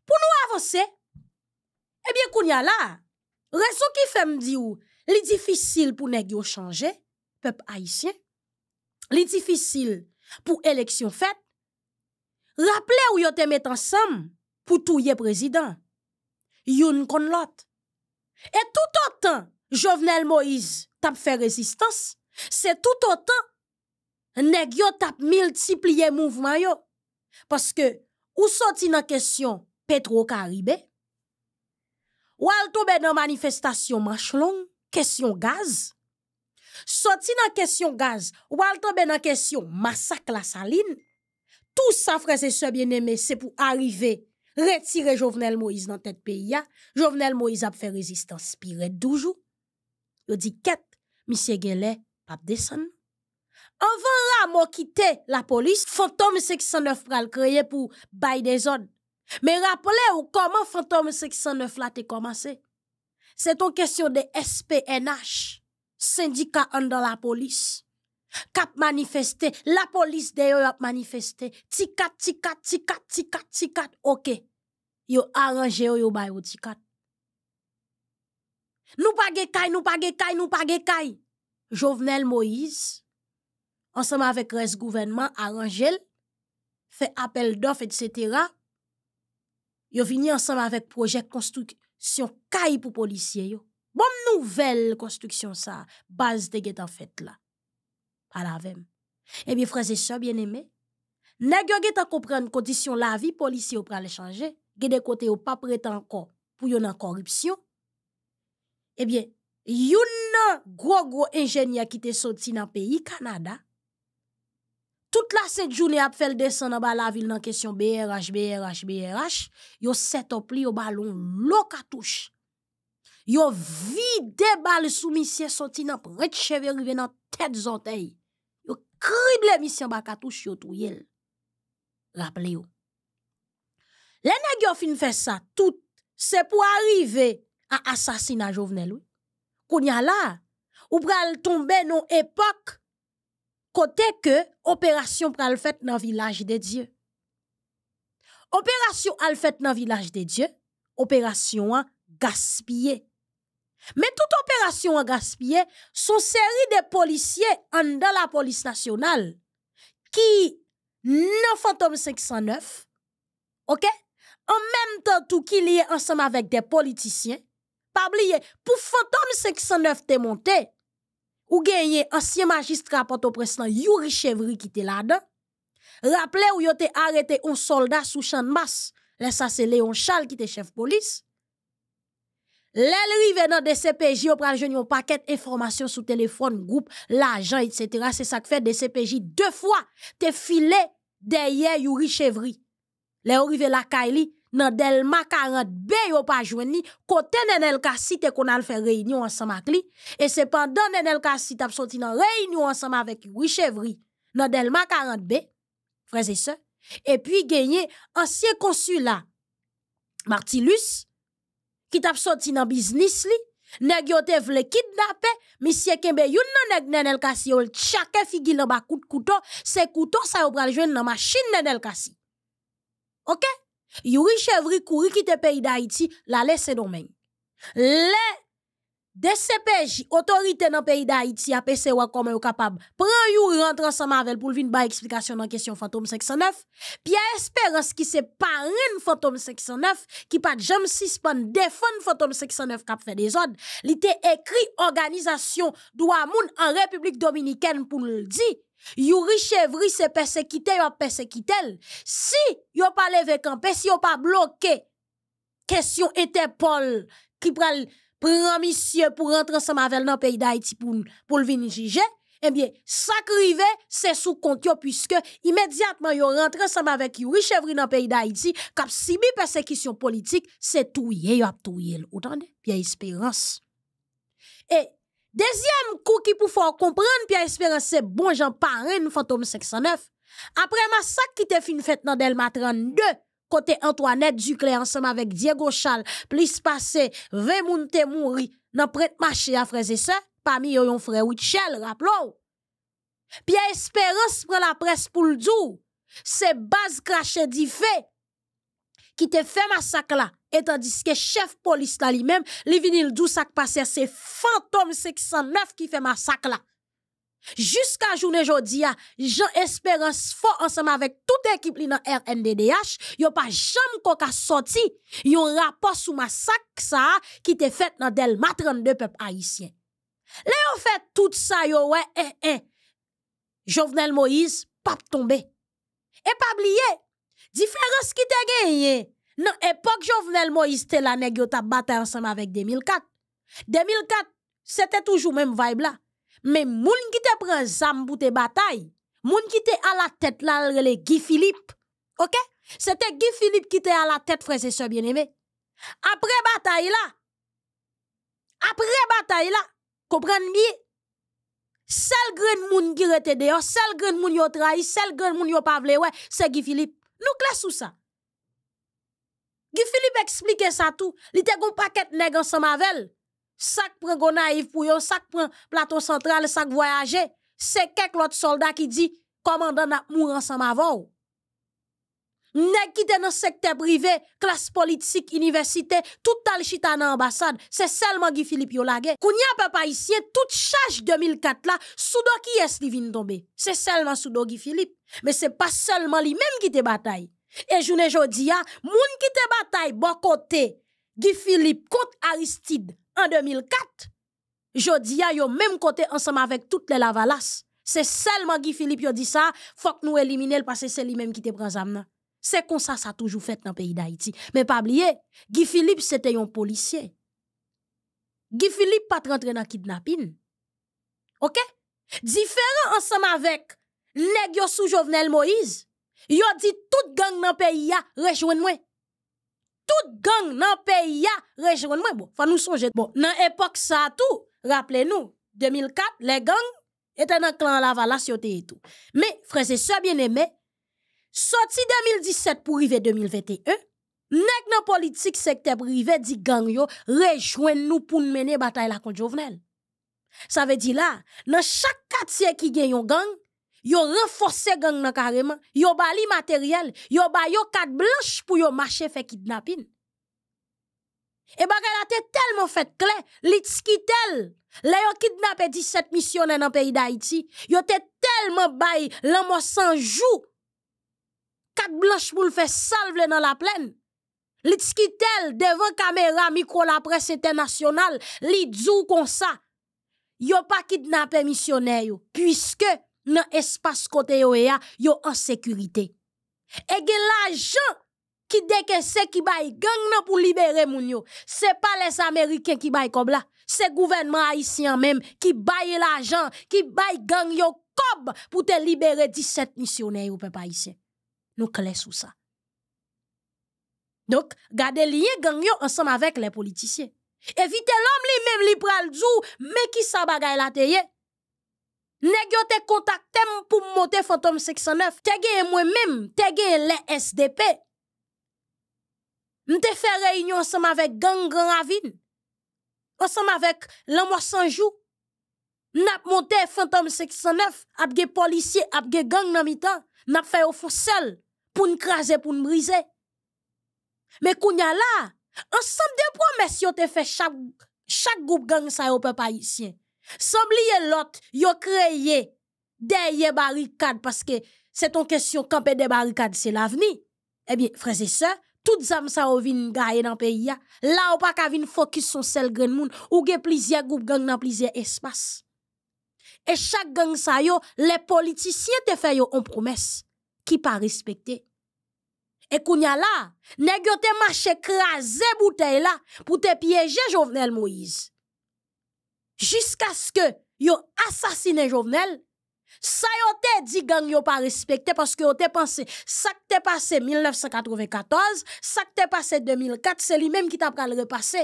Speaker 1: pour nous avancer, eh bien y a là, raison qui fait me dire ou, li difficile pour nèg yo changer, peuple haïtien les difficile pour élection faite rappelez où ont te met ensemble pour tout le président ont et tout autant Jovenel Moïse a fait résistance c'est tout autant nèg a multiplié multiplié mouvement parce que ou sorti une question petro caribé ou avez dans manifestation marche long question gaz Soti en question gaz, Walter dans la question massacre la saline. Tout sa sœurs bien aimés c'est pour arriver, retirer Jovenel Moïse dans tête pays Jovenel Moïse a fait résistance toujours. doujou. Yo dit « ket, monsieur gele pas desen. Avant la mo quitter la police, Fantôme 609 pral kreye pour bay des zones. Mais rappelez ou comment Fantôme 609 a commencé. C'est C'est question question de SPNH syndicat en dans la police cap manifester la police d'ailleurs a manifester ticat ticat ticat ticat ticat OK yo arrangé yo, yo bay ticat nous pa gè nous pa gè nous pa gè kay Jovenel Moïse ensemble avec le gouvernement arrangé fait appel d'offres, etc. Yo fini ensemble avec projet construction kay pour policiers bon nouvelle construction ça base de guet en fait là à la même et bien frères et sœurs bien-aimés nèg yo comprendre condition la vie policier pour le changer gè des côtés ou pas prêts encore pour yon en corruption et eh bien un gros gros ingénieur qui est sorti dans pays Canada toute la cette journée a fait le descend dans la ville dans question BRH BRH BRH yo set up li un ballon l'eau catouche yo vide bal sou misye soti nan pret cheveux, rive nan tête zontey. Yo krible misye baka touche yo tou yel. Raple yo. Les yo fin fè ça. tout se pou arrive a assassinat jovenel ou. Kounya la, ou pral tombe nou époque kote ke opération pral fèt nan village de dieu opération al fèt nan village de dieu Opération été mais toute opération en gaspillé son série de policiers en dans la police nationale qui pas Fantôme 509, ok? même temps tout qui lié ensemble avec des politiciens, pas oublier, pour fantôme 509 te monté ou ancien magistrat, magistrat porte président Yuri Chevry qui était là-dedans, Rappelez ou il était arrêté un soldat sous chan là ça c'est Léon Charles qui était chef police, L'elrive dans de CPJ, on pral un paquet d'informations sous téléphone, groupe, l'argent, etc. C'est ça que fait des CPJ. Deux fois, te filé derrière Yuri Chevry. Le rive la Kaili, dans Delma 40B, yo pas ni côté Nenel Kassi, te qu'on a fait réunion ensemble avec lui. Et cependant, Nenel Kassi a sorti dans réunion ensemble avec Yuri Chevry, dans Delma 40B, frères et sœurs. Et puis, gagné ancien consulat, Martilus, Kit ap soti nan biznis li, neg yote vle kidnapè, misye kembe yon nan neg nenel kasi, yon chake figi nan bakout kouton, se kouton sa yo praljwen nan machin nenel kasi. Ok? Yori chevri kouri kite peyi da iti, la le se domen. Le se! DCPJ, autorité dans le pays d'Haïti, a pensé comment est capable. Prends you rentre ensemble avec pour venir ba explication dans question fantôme 509. Pierre Espérance qui se parrain fantôme 509 qui pas jamais suspend défendre fantôme 509 qui fait des ordres. Il écrit organisation droit moun en République dominicaine pour le dire. Yuri Chevry se persécuté, yon persécuté. Si yon pas levé campé, si yon pas bloqué question Paul qui pral pran pour rentrer ensemble avec dans le pays d'Haïti pour pour venir ça jije, eh bien ça sous c'est sous immédiatement, puisque immédiatement yo rentre ensemble avec yu dans le pays d'Haïti cap si tout, il y a tout, yo y a l. espérance. Et deuxième coup qui pour faut comprendre, Pierre espérance c'est bon j'en parle, nous, fantôme 509, après massacre qui te fin fait dans Delma 32, côté Antoinette Duclé ensemble avec Diego Chal, plus passé 20 moun te mouri dans prête marché à frères et parmi eux yon frère Wichel, rappelons. Pierre Espérance prend la presse pour le jour. C'est base craché fait qui te fait massacre là. Et tandis que chef police là lui-même, li vini dou passé, c'est fantôme 609 qui fait massacre là. Jusqu'à journée aujourd'hui, ah, Jean Espérance fort ensemble avec toute équipe dans RNDDH, yo pas jamais qu'on sorti un rapport sur massacre ça qui était fait dans Delma 32 peuple haïtien. Là ont fait tout ça yo ouais eh, eh. Jovenel Moïse pas tombé. Et pas oublier différence qui t'a gagnée. dans époque Jovenel Moïse était là nèg yo t'a bataille ensemble avec 2004. 2004 c'était toujours même vibe là mais moun qui te prend zam pour te bataille, moun qui te à la tête là le Guy Philippe. OK C'était Guy Philippe qui te à la tête frères et sœurs bien-aimés. Après bataille là après bataille là, comprenez bien. Sel grand moun qui rete dehors, sel qui moun yo trahi, sel grain moun yo pas ouais, c'est Guy Philippe. Nous classe sous ça. Guy Philippe explique ça tout. Il était un paquet nèg ensemble avec Sak pren gonaïf pour yo, sac plateau central, sac voyager. C'est quelque autre soldat qui dit, commandant n'a mourir ensemble avant. ne qui dans secteur privé, classe politique, université, tout tal chita dans ambassade, c'est seulement Guy Philippe yo n'y Kounya papa ici, toute charge 2004 là, soudo qui est li vin tomber. C'est seulement soudo Guy Philippe, mais c'est pas seulement lui même qui te bataille. Et journée jodi a, moun qui te bataille bon côté Guy Philippe contre Aristide en 2004, Jodia yo même côté ensemble avec toutes les lavalas. C'est seulement Guy Philippe qui dit ça, faut que nous éliminer parce que c'est lui-même qui te prend ça. C'est comme ça ça a toujours fait dans le pays d'Haïti. Mais pas oublier, Guy Philippe c'était un policier. Guy Philippe pas rentré dans kidnapping. OK Différent ensemble avec les sous Jovenel Moïse. a dit toute gang dans le pays a rejoignez moi tout gang nan pays a rejouen Bon, l'époque, nous songer Bon, nan époque ça. Tout, rappelez-nous, 2004, les gangs étaient dans clan la et Mais, Mais frères et bien aimés sorti 2017 pour arriver 2021, nèg nan politique, secteur privé di gang yo rejouen nous pour mener bataille la les jovenel. Ça veut dire là, dans chaque quartier qui gagne un gang, yo renforcé gang nan carrément, yo bali matériel, yo ba yo quatre blanche pour yo marcher faire kidnapping. Et bagay la été tellement fait clair. litskitel, le yo kidnappé 17 missionnaires dans pays d'Haïti, yo te tellement bay l'amour sans jou. Carte blanche pour le faire salve dans la plaine. Litskitel devant caméra micro la presse internationale, li dit comme ça. Yo pas kidnappé missionnaire puisque dans espace côté OEA, yo en sécurité. Et gen l'argent qui décaisse qui baille gang nan pour libérer moun yo, c'est pas les américains qui bail comme là, c'est gouvernement haïtien même qui baille l'argent, qui bail gang yo pour te libérer 17 missionnaires au peuple haïtien. Nous clés sous ça. Donc, gardez lien gang yo ensemble avec les politiciens. Évitez l'homme lui-même li pral mais qui sa la teye. Ne gyo te kontak tem pou mwote Fantom 609, tege e mwen mim, tege e le SDP. Mte fe reynyon ansem avèk gang Grand Ravine, ansem avèk Lama Sanjou, nap mwote Fantom 609 apge policye, apge gang nanmita, nap fe yo fousel pou nkraze, pou nmrize. Me kounya la, ansem de promes yo te fe chak goup gang sa yo pe payisyen. S'oublie l'autre, a créé des barricades parce que c'est ton question camper des barricades c'est l'avenir. Eh bien frères et sœurs, toutes âmes ça au vin dans dans pays là, ou a pas vin focus son seul grand monde ou gen plusieurs groupes gang dans plusieurs espaces. Et chaque gang sa yo, les politiciens te fait yo on promesse qui pas respecté. Et kounya là, nèg yo te marché craser bouteille là pour te piéger Jovenel Moïse jusqu'à ce que yo assassiné Jovenel. Ça ils te dit gang yo pas respecté parce que ont pensé pensé ça qui t'est passé 1994, ça qui t'est passé 2004, c'est lui même qui t'a repassé.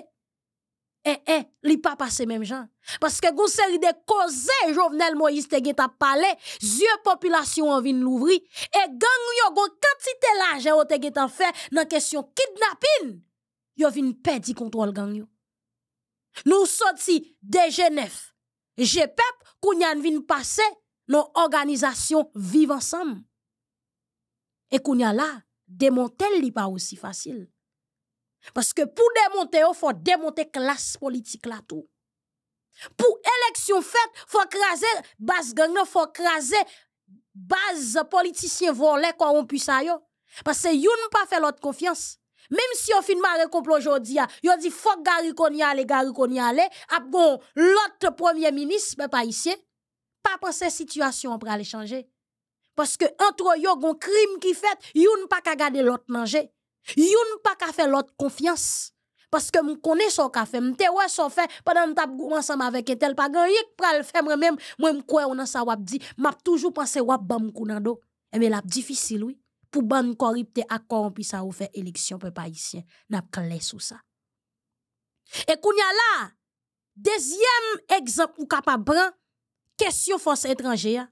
Speaker 1: Eh eh, n'est pas passé même gens parce que gon série de causes Jovenel Moïse te gen parlé, yeux population en vin l'ouvri et gang yo gon quantité l'argent qui te gen fait dans question kidnapping. Yo vin perdre contrôle gang yo. Nous sortis de Genève. GPEP, e a vient passer nos organisations vivent ensemble. Et a là, démonter n'est pas aussi facile. Parce que pour démonter, il faut démonter classe politique là tout. Pour élection faite, faut craser base gang, faut craser base politicien quoi on puisse aller Parce que yon pas fait l'autre confiance. Même si on fin marre complot aujourd'hui, on hein, dit qu'on y aille, aller, Gary Kony aller, ap bon, l'autre premier ministre, mais ben, pas ici, pas pour cette situation pour aller changer. Parce que entre a gon crime qui fait, yon pas ka gade l'autre manger. Yon pas ka faire l'autre confiance. Parce que mou m'm connais son café, mou te wè faire. fait, pendant m'tap gou ensemble avec un tel, pas gan yik pral fè moi même, mou m'kwe ou nan sa wap di, m'ap toujours pensé wap bam kou nan do. Eh Mais la difficile, oui. Pour ban koripte à korompi ça ou élection eleksyon pe pa isyen, nap ça. Et sa. y kounya la, deuxième exemple, ou capable bran, question force étranger ya.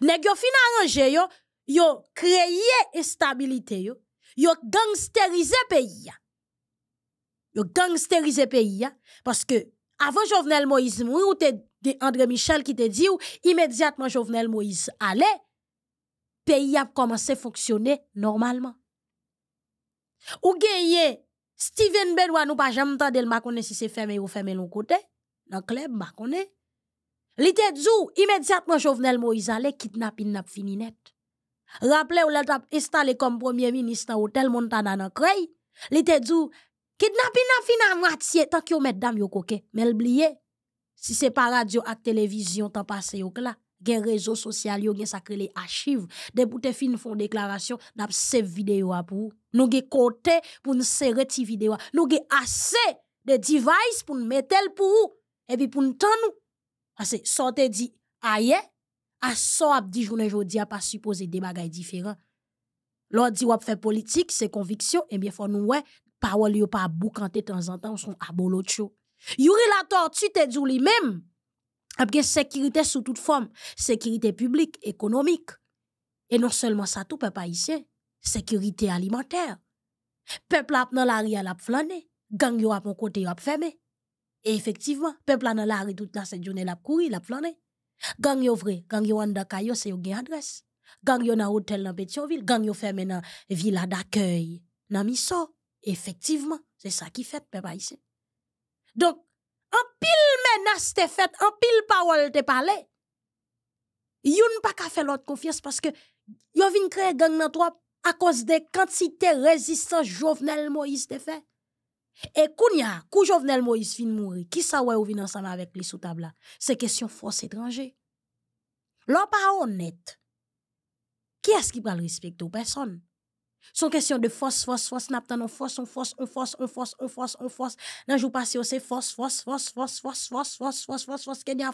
Speaker 1: yo fin aranje yo, yo kreye instabilité yo, yo gangsterize pays, ya. Yo gangsterize pays. Parce que avant Jovenel Moïse moui, ou te André Michel qui te dit ou, Jovenel Moïse allait pays a commencé à fonctionner normalement. Ou gagné Steven Benoit nous pas jamais entendre le connaît si c'est fermé ou fermé l'autre côté dans club m'a connaît. dit immédiatement Jovenel Moïse allait kidnapping n'a fini net. Rappelez il l'a installé comme premier ministre dans hôtel Montana dans Creil. Li dit kidnapping n'a fini à moitié tant que Madame yo coquet mais oublié si c'est pas radio à télévision tant passé au clair gen réseaux sociaux yo gen sacré les archives des boutes fin font déclaration n'a ces vidéo pour nous gen côté pour nous serrer ti vidéo nous gen assez de device pour nous mettre pour et puis pour nous tant nous parce que sortez dit aye, à so ap di journée jodi a pas supposé des bagages différents Lors dit wap fait politique c'est conviction et bien faut nous ouais parole yo pas boucanter de temps en temps son abolocho Yuri la tortue te dit lui-même a sécurité sous toutes formes. Sécurité publique, économique. Et non seulement ça, tout peuple haïtien, Sécurité alimentaire. Peuple a dans la rue à la flané. Gang yo a mon côté a fermé. Et effectivement, peuple a dans la rue toute la cette journée la courir, la flané. Gang yo vrai, gang yo en da kayo, c'est yo adresse. Gang yo na hôtel dans Petionville, gang yo fermé dans villa d'accueil. Nan miso. Effectivement, c'est ça qui fait, peuple haïtien. Donc, en pile menace te fait, en pile parole te parle. Yon pas ka fait l'autre confiance parce que yon vin créer gang dans trop à cause de quantité résistance Jovenel Moïse te fait. Et kounya, kou Jovenel Moïse fin mourir, qui sa ouè ou vin ensemble avec lui sous table là? C'est question force étranger. L'on pas honnête. Qui est-ce qui va le respecter? Personne. Son question de force, force, force. On force, on force, force, force, on force, force, force. force, force force. passé, on force force, force, force, force, force, force, force, force, force, force. a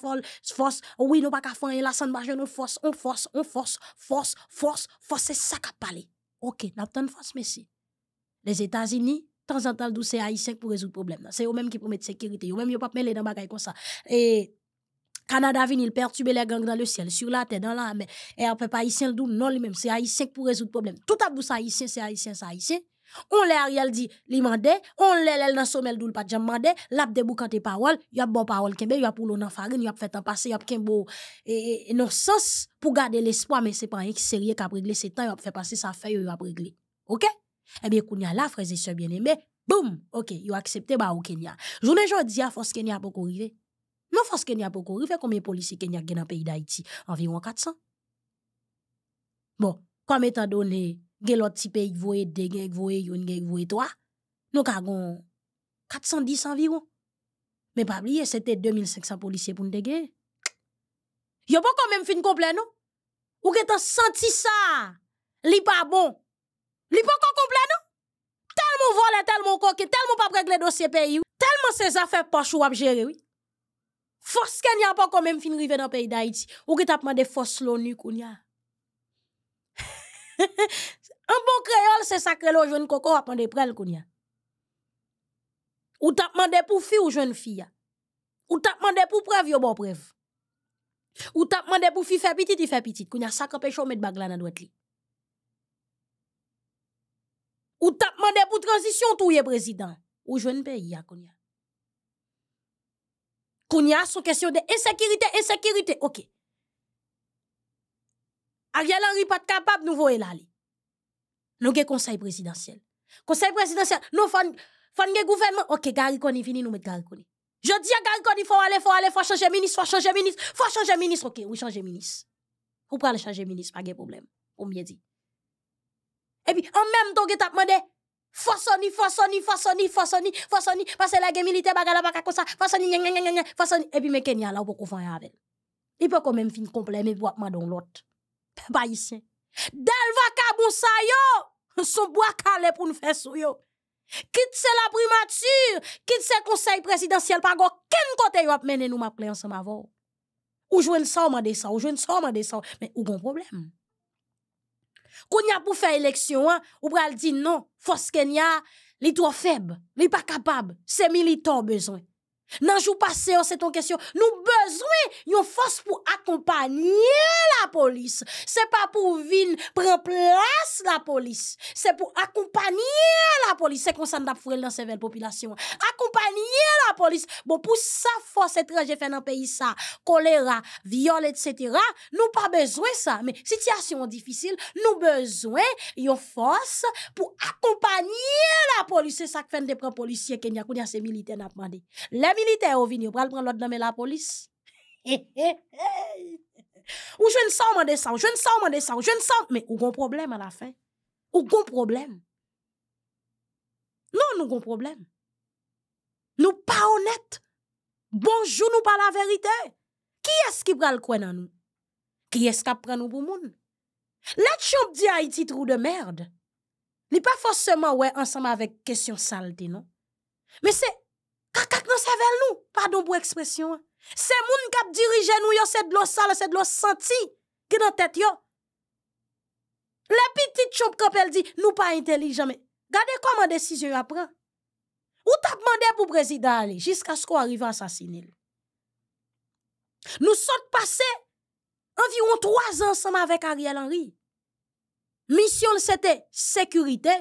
Speaker 1: force la force, marche, force, force, force. force on force force force force c'est Ok, Les états unis temps en temps, se résoudre le problème. Ils Canada vient, il perturbe les gangs dans le ciel, sur la terre, dans la mer. Et après, pas haïtien, le non, lui-même. C'est haïtien pour résoudre le problème. Tout à bout, c'est haïtien, c'est haïtien, c'est haïtien. On l'a Ariel dit, li mande, on l'a dans sommel doul pas jam mande, l'ap déboukante parole, y a bon parole kembe, y a pour l'on en farine, y a fait en passé, y a kembo, et, et, non sens pour garder l'espoir, mais c'est pas rien qui sérieux qu'a régler c'est temps, y a fait passer sa feuille, y a réglé. OK? Eh bien, kounya là, frères et bien aimé boum, OK, y a accepté, bah, au Kenya. Journée jodi, à force Kenya pour courir. Non fos kenya poko, rife kome polisi kenya genan peyi da iti, anviron 400. Bon, kome tan donen, gen lot ti peyi kvoe degye, kvoe yonge, kvoe toa, non kagon 410 anviron. Men pabliye, sete 2500 polisi pou n dege. Yo pon kon men fin komple non? Ou ke tan senti sa, li pa bon? Li pon kon komple non? Tel moun vole, tel moun koke, tel moun pa pregle dosye peyi, tel moun se zafep pa chou ap jere, oui. Fos ken ya pa kon men fin rive nan peyi da iti, ou ki tapman de fos louni koun ya. An bon kreol se sakrelo ou joun koko apande prel koun ya. Ou tapman de pou fi ou joun fi ya. Ou tapman de pou prev yo bo prev. Ou tapman de pou fi fe pitit i fe pitit koun ya, sakre pey chou met bagla nan dwet li. Ou tapman de pou transisyon tou ye prezident ou joun peyi ya koun ya. Qu'on son question de insécurité, insécurité. OK. Ariel Henry pas capable nous voyer là. Nous avons conseil présidentiel. Conseil présidentiel, nous avons un gouvernement. OK, Gary Koni fini nous mettre Gary Koni. Je dis à Gary Koni faut aller, il faut aller, faut changer ministre, faut changer ministre, faut changer ministre. OK, oui changer ministre. pouvez aller changer ministre, pas de problème. On bien dit. Et puis en même temps vous tu demandé Façonni, façonni, façonni, façonni, façonni, parce que la guerre militaire, bagala, pas comme ça, façonni, gna, Et puis, mais Kenya, là, beaucoup faire avec. Il peut quand même finir complet, mais boit dans l'autre. Pas ici. Delva sa yo, son bois calé pour nous faire sou, yo. Quitte c'est la primature, quitte c'est conseil présidentiel, pas go, ken côté yo ap nous ma ensemble avant. Ou jouen ça, ou mande ça, ou jouen ça, ou mande ça, mais ou problème. Quand on a pour faire élection, hein, ou dit non, force Kenya, les trop faible, n'est pas capable, c'est militant besoin. Dans le jour passé, c'est ton question. Nous avons besoin d'une force pour accompagner la police. c'est pas pour venir prendre place la police. C'est pour accompagner la police. C'est comme ça que nous avons dans cette population. Accompagner la police. Bon, pour sa force étrangère fait dans pays, ça, choléra, viol, etc., nous pas besoin ça. Mais situation difficile, nous avons besoin d'une force pour accompagner la police. C'est ça que font les policiers Kenya. Quand ces militaires, militaire ou ont venu, va prendre l'autre la police. ou je ne sens pas de je ne sens pas de ça, je ne sens Mais a un problème à la fin. Ou un problème. Non, nous avons problème. Nous pas honnêtes. Bonjour, nous pas la vérité. Qui est-ce qui prend le coin dans nous? Qui est-ce qui prend nous pour nous? Let's dit Haïti trou de merde. n'est pas forcément ouais ensemble avec question saleté, non? Mais c'est Kakak nan sevel nou? Pardon pou ekspresyon. Se moun kap dirije nou yo, se dlo sal, se dlo santi, ki nan tet yo. Le pitit chope kapel di, nou pa intelijan, gade komande si yo apren. Ou ta apmande pou prezida ali, jiska sko arrivan sasini. Nou sot pase, anviron 3 ansama vek Ariel Henry. Misyon se te, sekurite,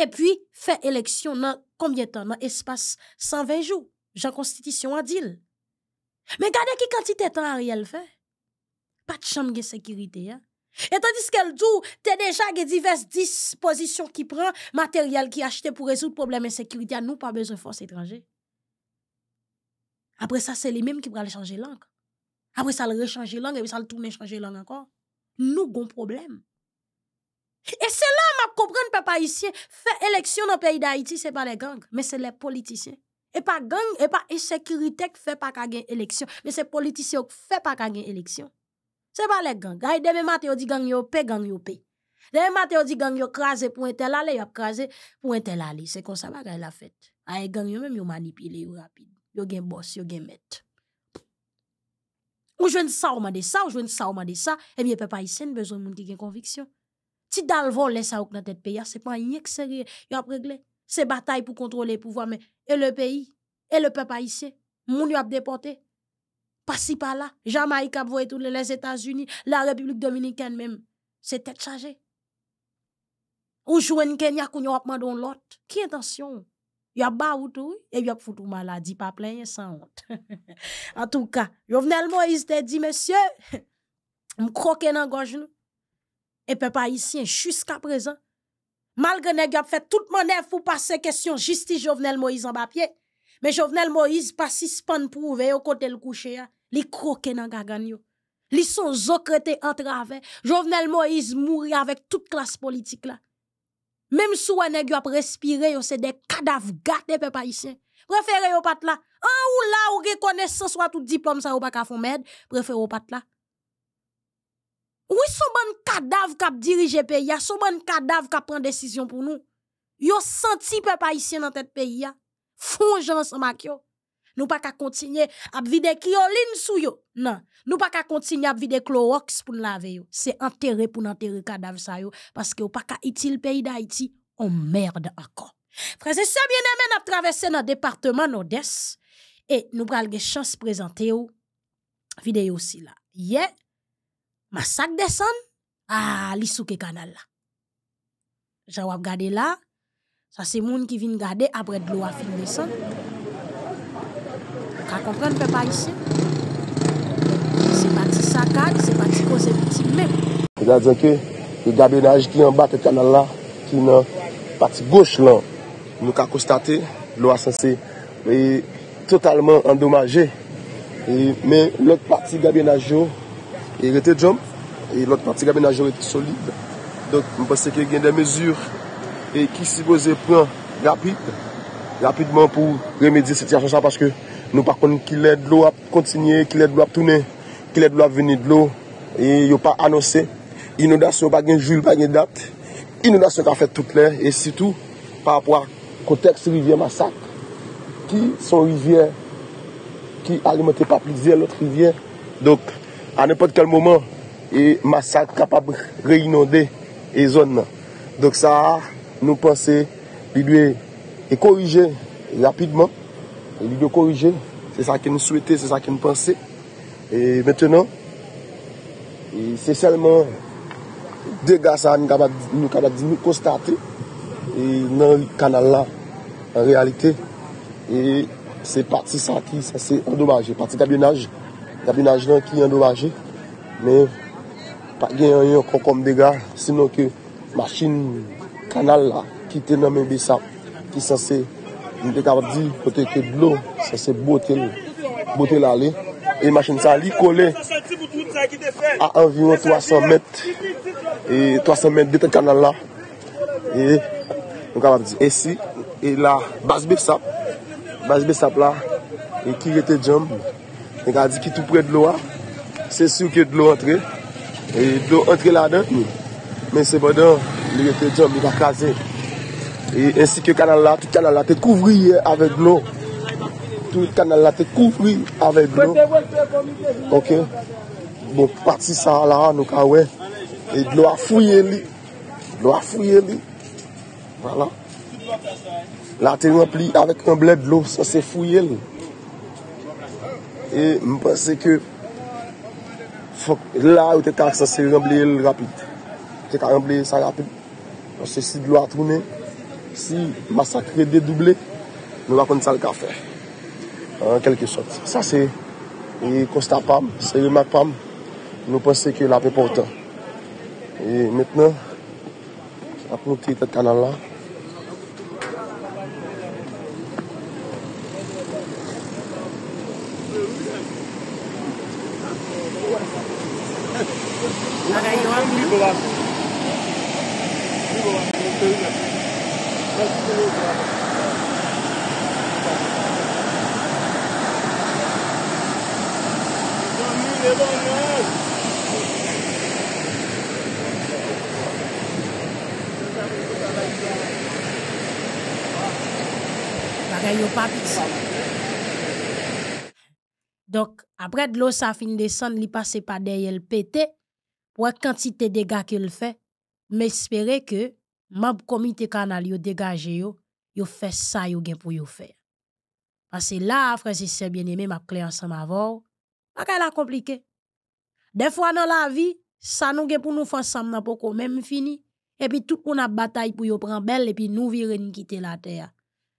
Speaker 1: e pi fe eleksyon nan kipen. combien de temps dans espace 120 jours, Jean Constitution a dit. Mais regardez qui quantité de temps Ariel fait. Pas de chambre de sécurité. Hein. Et tandis qu'elle dit, as déjà diverses dispositions qui prend, matériel qui acheté pour résoudre le problème de sécurité, à nous pas besoin de force étrangère. Après ça, c'est les mêmes qui vont changer langue. Après ça, le rechanger langue, et puis ça, le tourner changer langue encore. Nous, bon problème. Et c'est là m'a comprendre papa ici faire élection dans le pays d'Haïti c'est pas les gangs mais c'est les politiciens. Et pas gangs et pas insécurité qui fait pas qu'à élection mais c'est politiciens qui fait pas qu'à élection. C'est pas les gangs. Gaï demain matin on dit gang yo paye gang yo paye. Demain matin on dit gang yo crase pour un tel aller yo crase pour un tel aller c'est comme ça bagaille la fête. Aïe gang yo même yo manipulé yo rapide. Yo gen boss yo gen met Ou je sais ça, ou sais ça, ou jeune ça, ou mande ça, eh bien, papa, ici, besoin de gens qui a conviction. Si dal volé ça dans tête pays, c'est pas rien que sérieux. Yo réglé. C'est bataille pour contrôler le pouvoir mais et le pays et le peuple haïtien, moun yo a déporté. Pas si pas là, Jamaïque a voyé les États-Unis, la République dominicaine même, c'est tête chargée. Ou jouen Kenya qu'on yo a mandon l'autre. Qui intention? y a ba ou tout et y a foutu maladie pas plein sans honte. en tout cas, Jovenel Moïse te dit monsieur, m'kroke dans gorge nous et eh, peuple haïtien jusqu'à présent. Malgré nèg a fait toute effort pour passer question justice Jovenel Moïse en papier, mais Jovenel Moïse pas suspend prouvé au côté le coucher, hein. li croquer dans gagan Li son zokrete en travers. Jovenel Moïse mourit avec toute classe politique là. Même si on nèg a respiré, c'est des cadavres gâtés peuple haïtien. Préférez au là. Ah ou là ou reconnaissance ou tout diplôme ça ou pas qu'à fond mède. préférez au là. Oui, son bon cadavre qui dirige pays, son bon cadavre qui prend décision pour nous. Yo senti peuple haïtien dans tête pays ya. Fonge ensemble avec yo. Nous pas qu'à continuer à vider kiolin sou yo. Non, nous pas qu'à continuer à vider Clorox pour nous laver yo. C'est enterré pour enterrer cadavre ça yo parce que pas qu'à le pays d'Haïti, on merde encore. Frères et sœurs bien-aimés, nous traversé dans département nord et nous pral chance présenter yo vidéo aussi là. Yeah. Masak desan, a li souke kanal la. Jawa gade la, sa se moun ki vin gade apre dlo a fin desan. Ka kompren pe pa isi. Se bati sakal, se bati konsepti mè.
Speaker 2: E e gade zan ke, yon gabe na aji ki yon bat e kanal la, ki nan pati goch lan, nou ka konstate, lo a san se, totalmente endomaje. Men, lòk pati gabe na aji yo, E rete jom, e lot partik aminajou rete solib. Don, mpase ke gen de mezur, e ki si boze pran rapit, rapidman pou remedze se ti ajan sa, pache ke nou pa konen ki led lo ap kontinye, ki led lo ap tounen, ki led lo ap veni de lo, e yo pa anonse inodasyon bagen jul, bagen dat, inodasyon ka fè tout lè, e si tout, pa apwa kontek se rivye masak, ki son rivye, ki a rimete pa plizye lot rivye, donp, an epot kel mouman, e masak kapab reynonde e zon nan. Dok sa, nou pense, li lwe korije rapidman, li lwe korije, se sa ki nou souwete, se sa ki nou pense, e metenon, se selman, de gas an gaba di nou konstate, nan kanal la, an realite, e se parti sa ki, se se endomaje, parti kabienaj, Kabinaj lan ki yon do vaje. Me, pa gen yon yon kon kom dega. Sinon ke, masin kanal la, ki te nan men besap. Ki san se, mwen te kabab di, poteke dlo. San se botel. Botel ale. E masin sa li kole.
Speaker 3: A avion 300 met.
Speaker 2: E 300 met dete kanal la. E, mwen kabab di. E si, e la bas besap. Bas besap la, e ki rete jom. Mwen a di ki tou pre dlo a, se sou ke dlo entre. E dlo entre la den, men se bodo, li rete jom, li la kaze. E ansi ke kanal la, tout kanal la te kouvri ye avek dlo. Tout kanal la te kouvri avek dlo. Ok, bon parti sa la a nou ka we. E dlo a fuyen li, dlo a fuyen li. Vala. La te wap li avek omblet dlo, so se fuyen li. E mpense ke fok la ou tete ak sa se remble rapide. Tete a remble sa rapide. Anse si dlo a trounen, si masakre dedoublen, nou akonde sa l ka fè. Ankele sot. Sa se e konstapam, se remakpam, nou pense ke la pe portan. E metnen, ap nou ki tete kanal la,
Speaker 1: de l'eau ça fin descendre il passe pas derrière le pété pour quantité de dégâts qu'il fait m'espérer que m'a comité canal yo dégager yo yo fait ça yo gain pour yo faire parce que là frère c'est bien-aimé m'a clé ensemble avoir pas qu'elle compliqué des fois dans la vie ça nous fait pour nous faire ensemble n'a pas même fini et puis tout qu'on a bataille pour yo prendre belle et puis nous virer nous quitter la terre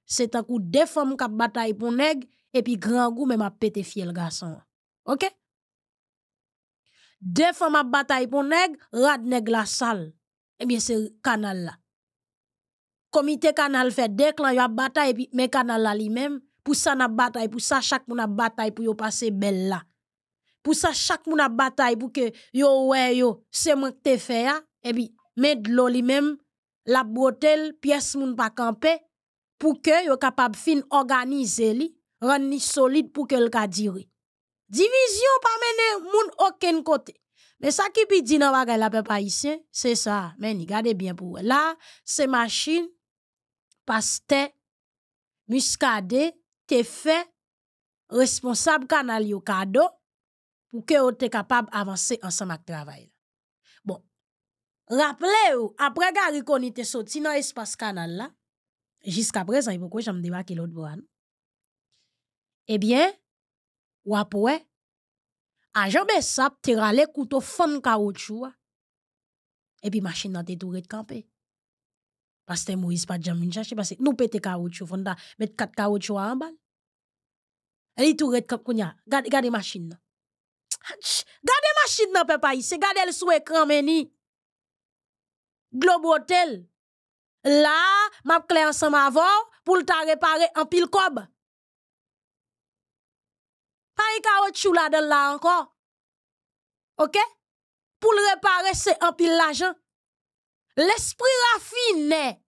Speaker 1: c'est un coup des femmes qui a bataille pour nèg et puis grand goût même a pété fiel garçon OK Deux fois ma bataille pour nèg, rad nèg la salle. Eh bien c'est canal là. Comité canal fait deux clans yo bataille puis mais canal là lui-même pour ça n'a bataille pour ça chaque moun a bataille pour yo passer belle là. Pour ça chaque moun a bataille pour que yo ouais yo c'est moi qui te fait et hein. puis eh mais de l'eau lui-même la brotel pièce moun pas camper pour que yo capable fin organiser li rendre solide pour que le ka Division pa mener moun aucun côté. Mais ça qui dit dans la peuple haïtien, c'est ça. Mais regardez bien pour là, c'est machine pasteur muscadé, te fait responsable canal yo cadeau pour que vous êtes capable d'avancer ensemble avec le travail. Bon, rappelez-vous, après Gary Koni te sorti dans l'espace canal là, jusqu'à présent, pourquoi j'aime débarquer l'autre bois? Hein. Eh bien, wapwe, ajan besap te rale koutou fon et bi machine nan te tou ret kampe. Paste Moïse pa djam min que nous nou pete kaoutchou, fonda met kat kaoutchou en bal. Eli tou ret de gade, gade machine nan. gade machine nan pe pa yise, gade le sou ekran meni. Globo Hotel, Là ma clé ensemble avant pou lta réparer en pile kob pas un chou là dedans là encore. OK Pour le réparer c'est un pile l'argent. L'esprit raffiné.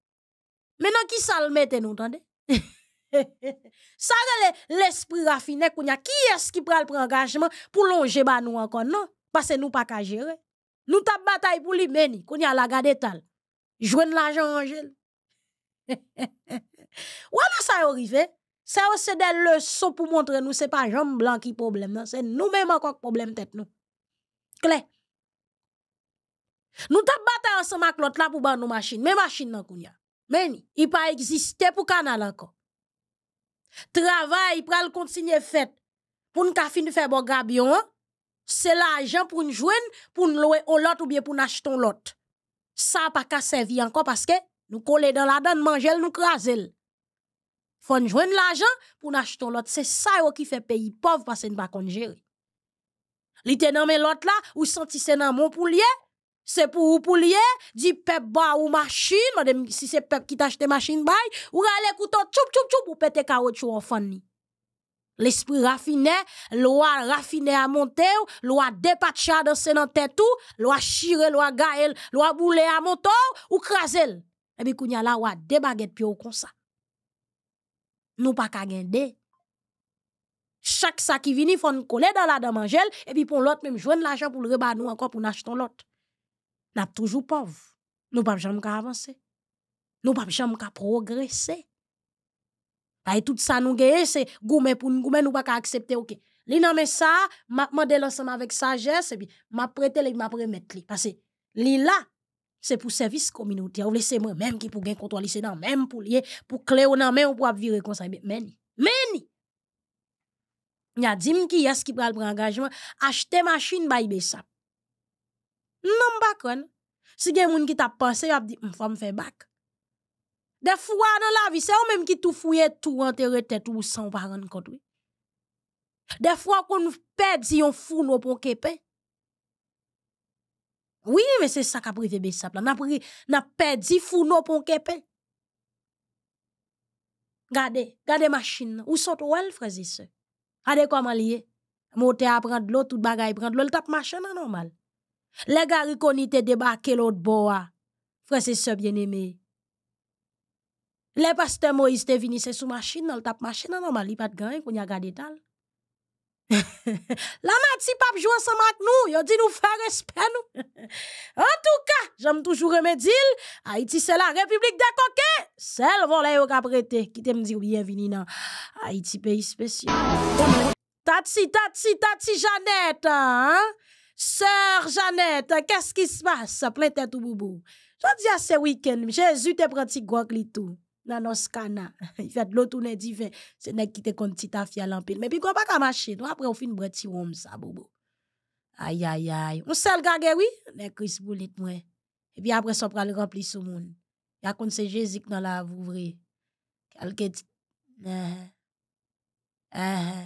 Speaker 1: Maintenant qui ça le mettez nous entendez Ça l'esprit raffiné qui est-ce qui prend le pour longer ba nous encore non parce que nous pas qu'à gérer. Nous tap bataille pour lui meni qu'on a la garder tal. Joindre l'argent Angèle. voilà ça arrivé. Ça c'est le leçons pour montrer nous, c'est pas Jean Blanc qui problème, c'est nous-mêmes encore problème tête nous. Clé. Nous t'a ensemble avec l'autre là pour ban nos machines, mais machines dans kounya. Mais il pas existé pour canal encore. Travail le continuer fait pour nous fin faire bon gabion, hein. c'est l'argent pour nous jouer, pour nous louer un lot ou bien pour nous acheter un lot. Ça pas servi servir encore parce que nous coller dans la nous manger nous craser. Faut joindre l'argent pour acheter l'autre. C'est ça qui fait pays pauvre parce qu'il ne pas gérer. Li nommé l'autre là, ou senti c'est dans mon poulier, c'est pour ou poulier, dit pep ba ou machine, madame, si c'est pep qui t'achète machine bay, ou allez couteau choup choup choup ou péter carotte en fan L'esprit raffiné, loi raffiné à monter, loi dépatcha dans ses tête tout, loi chire, loi gaël, loi boule à monter ou krasel. Et eh bien, kounya la ou a des baguettes pio comme ça nous pas qu'à gagner. Chaque sac qui vient, faut nous coller dans la dame Angèle, et puis pour l'autre, même joindre l'argent pour le rebat nous encore pour l'acheter acheter l'autre. Nous toujours pauvre Nous pas jamais jamais avancer. Nous pas jamais jamais progresser. Bah, tout ça nous gagne, c'est pour nous, gourmet nous pas accepter, ok. Li nan mais ça, m'a demandé l'ensemble avec sagesse, et puis m'a prêté, m'a remettre. Parce que li là, Se pou servis kominoti, ou vlese mwen menm ki pou gen kontwa lise nan menm pou liye, pou kle ou nan menm pou ap vi rekonsaybe. Meni, meni! Nya di m ki yas ki pral prangajman, achte machin baybe sap. Non bak wè nan. Se gen moun ki tapansè, ap di, m fwa m fè bak. De fwa nan la vi, se ou menm ki tou fwiye, tou anterete, tou ou san paran kontwe. De fwa kon nou peb si yon foun wopon kepe. Oui, mais c'est ça qu'a privé Bessap. N'a privé, n'a pedi fou nou pon kepe. Gade, gade machine. Ou sot ou el, frézise. Gade kwa maliye? Mote a prend lo, tout bagay prend lo. L'tape machine an normal. Le gari koni te debake l'out bo a. Frézise se bien eme. Le paste Moïse te vinise sou machine. L'tape machine an normal. Li pat gane kon ya gade tal. la mati pap joue ensemble avec nous, yon dit nous faire respect, nous. en tout cas, j'aime toujours remédier, Haïti, c'est la République de koke, sel volet ou kaprete, qui te mdi dire bienvenue dans Haïti, pays spécial. Tati, tati, tati Jeannette, hein? Sœur Jeannette, qu'est-ce qui se passe? Plein tête ou boubou. Je dis à ah, ce week-end, Jésus te pratique petit tout dans nos canaux, il fait de l'eau divin c'est nèg qui te compte petit à fia l'empile mais puis quoi pas qu'à marcher donc après on fin une ti rom ça bobo aïe aïe aïe on sel gagé oui les Chris Bullet moi et puis après ça le rempli sous monde il y a c'est Jésus dans la vouvre quelque euh ah, euh ah,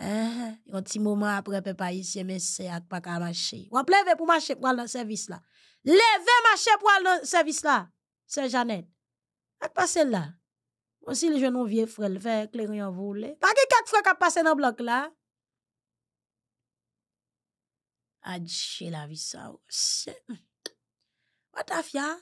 Speaker 1: euh ah, un petit moment après peuple haïtien mais c'est pas qu'à marcher on pleve pour marcher pour aller dans service là Levez ma chèvre pour dans le service là, c'est Jeannette. À passer là. Aussi les jeunes ont vieux frère le faire éclairer rien Pas que quatre fois qui passer dans le bloc là. Adjé la vie ça. What a fia?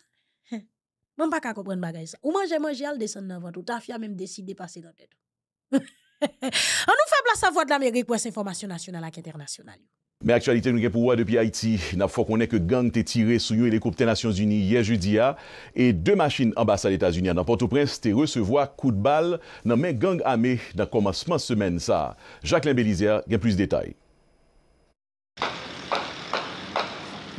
Speaker 1: Même pas qu'à comprendre ça. Ou manger, manger, elle descend dans votre. Ou ta même décide de passer dans tête. On nous fait place à de l'Amérique pour cette information nationale et internationale.
Speaker 4: Mè aktualite nou gen pou wad epi Haiti, na fò konen ke gang te tire sou yon e lè koup ten Nasyons Uni yè judi ya, ah. e dè machin ambasa l'Etats-Unis an, ah. nan pote ou prens te resevoa kout bal nan men gang ame nan komanseman semen sa. Jacqueline Belizier gen plus detay.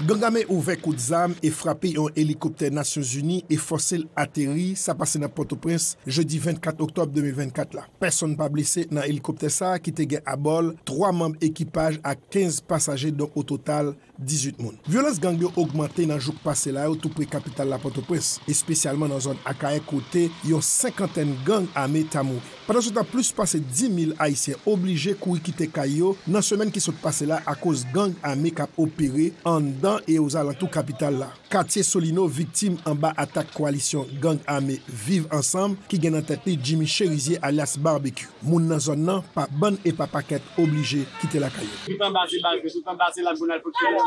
Speaker 5: Gangame ouve kout zam e frapi yon helikopter Nasyons Uni e fosil ateri sa pase nan Port-au-Prince jeudi 24 oktob 2024 la. Person pa blise nan helikopter sa ki te gen a bol, 3 memb ekipaj a 15 pasaje don o total 24. 18 moun. Violans gangbyo augmente nan jok pase la yo tou pre kapital la pote pres. Espesyalman nan zon akaye kote yo 50 gang ame tamou. Padansoutan plus pase 10 mil a isye oblige kuri kite kayo nan semen ki sot pase la akose gang ame kap opere an dan e yo zalan tou kapital la. Katye Solino viktim an ba atak koalisyon gang ame vive ansam ki gen an tete Jimmy Cherizie alias Barbecue moun nan zon nan pa ban e pa paket oblige kite la kayo.
Speaker 6: Ki
Speaker 7: pan base Barbecue ki pan base la moun al fokyo la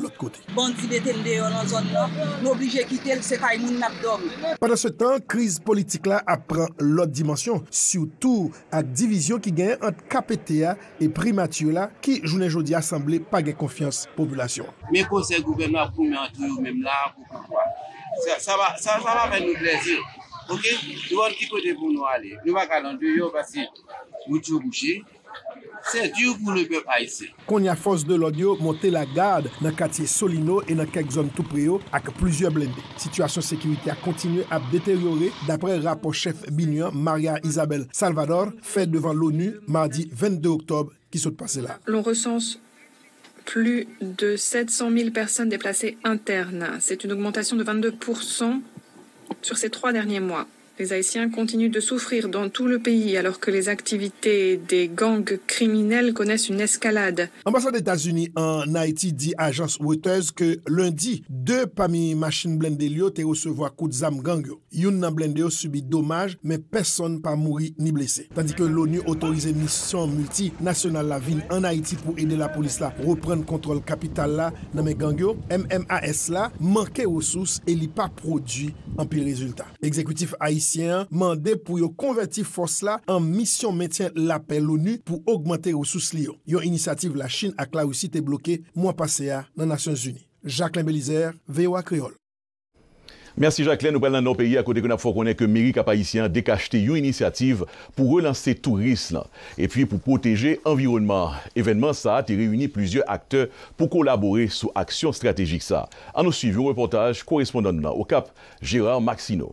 Speaker 5: l'ot kote. Pendan se tan, kriz politik la apren l'ot dimensyon, sou tou ad divizyon ki gen ant kapetea e primatio la ki jounen jodi asemble pa gen konfians popolasyon.
Speaker 8: Men konse
Speaker 9: gouverna pou men an tou yo mem la, pou pou wak. Sa va fè nou plezir. Ok, nou an ki kote pou nou ale. Nou wak alan, tou yo vasi moutou bouchi. C'est dur pouvez le essayer.
Speaker 5: Qu'on y a force de l'audio, montez la garde dans le quartier Solino et dans quelques zones tout près avec plusieurs situation Situation sécurité a continué à détériorer d'après le rapport chef binyon Maria Isabel Salvador fait devant l'ONU mardi 22 octobre qui s'est passé là.
Speaker 7: L'on recense plus de 700 000 personnes déplacées internes. C'est une augmentation de 22% sur ces trois derniers mois. Les Haïtiens continuent de souffrir dans tout le pays alors que les activités des gangs criminels connaissent une escalade. Ambassade des États-Unis
Speaker 5: en Haïti dit à agence Reuters que lundi, deux parmi machines blindées ont reçu recevoir coup de zam gang. Youn nan blindé subit dommage, mais personne pas mouru ni blessé. Tandis que l'ONU autorise mission multinationale la ville en Haïti pour aider la police là reprendre contrôle capital là dans les gangs MMAS là manquait ressources et n'a pas produit un pire résultat. Exécutif haïtien Mende pou yo konverti fos la an misyon metyen l'apel l'ONU pou augmente roussous li yo. Yo inisiativ la Chine ak la ou si te bloke mwa pase ya nan Nasyons Uni. Jacqueline Belizer, Veiwa Kriol.
Speaker 4: Mersi Jacqueline, nou pral nan nan peyi akote kon ap fok konen ke Meri Kapayisyen dek achete yo inisiativ pou relans se touris la. Epi pou poteje environman, evenman sa te reuni plouzyon akte pou kolabori sou aksyon strategik sa. An nou suivi ou reportaj korespondan nou la. Okap, Gérard Maxino.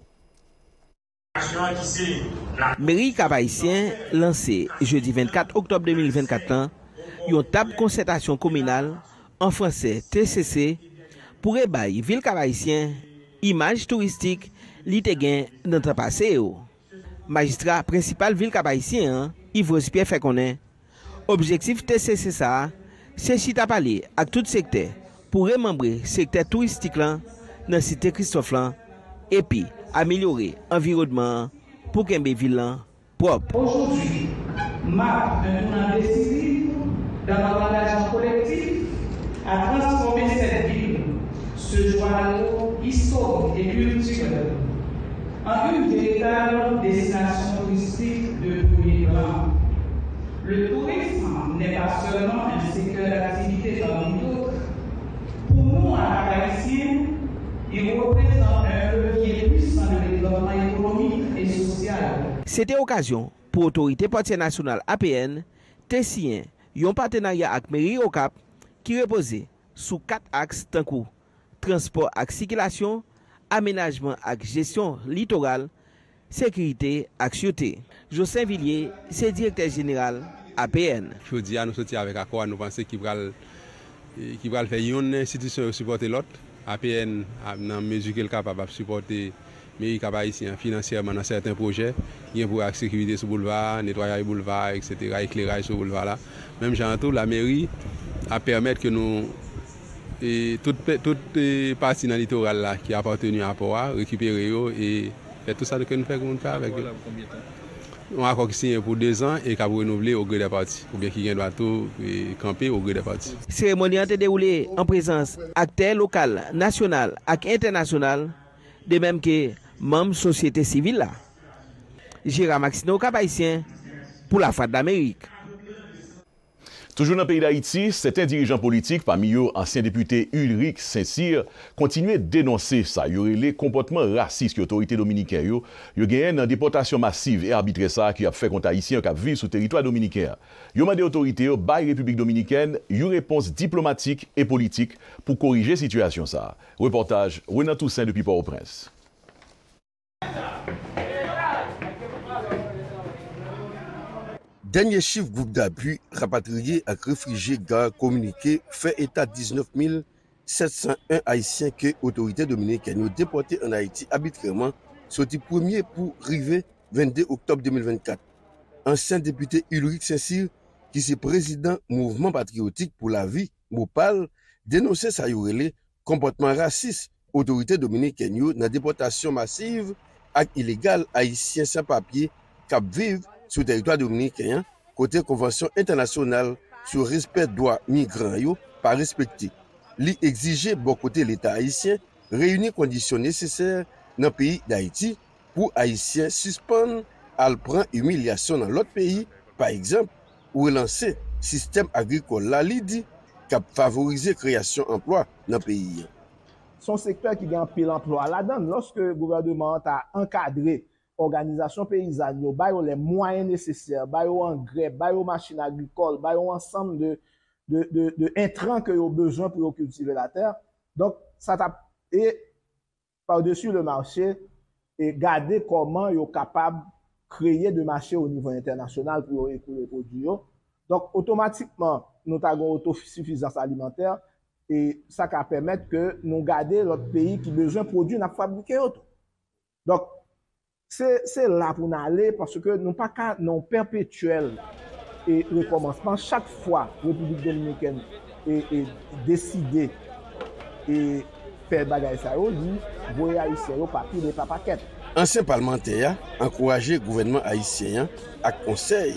Speaker 3: Meri Kabaissien lanse jeudi 24 oktob 2024 an yon tab konsentasyon kominal an franse TCC pou rebaye vil Kabaissien imaj turistik li te gen nan tapase yo. Majistra principal vil Kabaissien yon Yvros Piefekonen, objektif TCC sa se chita pale ak tout sekte pou remembre sekte turistik lan nan site Kristoflan epi. améliorer l'environnement pour qu'un ben propre. Aujourd'hui, MAP, un décisif
Speaker 1: dans l'engagement collectif, a transformé cette ville,
Speaker 3: ce joyau historique et culturel, en une véritable destination touristique de premier plan. Le tourisme n'est pas seulement un secteur d'activité parmi d'autres. Pour nous, à Haïtien, Yon reprezentan a yon levye pisman yon ekonomi et sosyal. Sete okajyon, pou autorite patien nasyonal APN, tesiyen yon patenarya ak Meri Okap ki repose sou kat aks tankou. Transport ak sikilasyon, amenajman ak jesyon litoral, sekrite ak syote. Josin Villier, se direkter jeneral APN.
Speaker 9: Fyo diyan nou soti avek akwa nou panse ki pral fe yon institisyon ou suporte lote. apen nan mezi kel kap ap ap supporte meri kabayisyen finansyèman nan sèrtèn projè, nyè pou akse kivide sou boulevar, netwayay boulevar, ekse tèra, ekleray sou boulevar la. Mèm jantou, la meri ap permèt ke nou, tout pasi nan litoral la ki ap ap teny ap apwa, rekupere yo, et tout sa nou ke nou fèk moun fèk. Mèm
Speaker 3: jantou, la meri ap permèt ke nou,
Speaker 9: On akon ki sinye pou 2 an e ka pou renouble ou grede pati. Ou bien ki gen do ato, ke kampe ou grede pati.
Speaker 3: Seremoniante deroule en prezans akter lokal, nasyonal ak internasyonal, de menm ke menm sosyete sivil
Speaker 4: la. Jira Maxine Okabaissien, pou la fad d'Amerik. Toujou nan peyi d'Haïti, seten dirijan politik, pa mi yo ansyen depute Ulrik Saint-Cyr, kontinuè denonsè sa. Yo re le komportman rasis ki otorite dominikè yo, yo gen nan deportasyon masiv e arbitre sa ki ap fè konta ici an kap viv sou teritoi dominikè. Yo man de otorite yo, bay Republik Dominikè, yo repons diplomatik e politik pou korije situasyon sa. Reportaj, Renan Toussaint, Depi Port-au-Prince. Dernye chif goup d'apu
Speaker 8: rapatriye ak refrije gare komunike fe etat 19701 haisyen ke otorite domine kenyo depote an Haiti abitreman, soti pwemye pou rive 22 oktob 2024. Ansyen depute Ulrik Sessil, ki se prezident Mouvement Patriotique pour la Vie, Mopal, denose sa yorele komportman rasis. Otorite domine kenyo nan depotasyon masiv ak ilegal haisyen sa papye kap vive, sou teritoa dominikèyan, kote konwansyon internasyonal sou respet doa migran yo pa respekti. Li exije bo kote l'Etat Haitien, reyouni kondisyon nesesèr nan peyi d'Haiti pou Haitien sispon al pran humilyasyon nan lot peyi, pa ekzamp, ou lanse sistem agrikol la lidi ka favorize kreasyon anploi nan peyi.
Speaker 7: Son sektwa ki gen pil anploi la dan, loske gouvernement a ankadre organizasyon peyizanyo, bay ou lè mwayen nesesyèr, bay ou angrè, bay ou machin agrikol, bay ou ansam de entran kè yo bejan pou yo kultive la tèr. Donk, sa tap e par desu le marchè e gade koman yo kapab kreye de marchè ou nivou internasyonal pou yo ekou le prodiyo. Donk, otomatikman, nou tagon oto sufizans alimentèr e sa ka pèmèt ke nou gade lòt peyi ki bejan prodiyo na fablike yot. Donk, Se la pou nan ale, paske nou pa ka nou perpetuel e rekomanseman chak fwa Republik Dominiken e deside e fe bagay sa yo li, voye Aisyen yo papi de papaket.
Speaker 8: Ansem palman te ya, ankoraje gouvenman Aisyen ak konsey,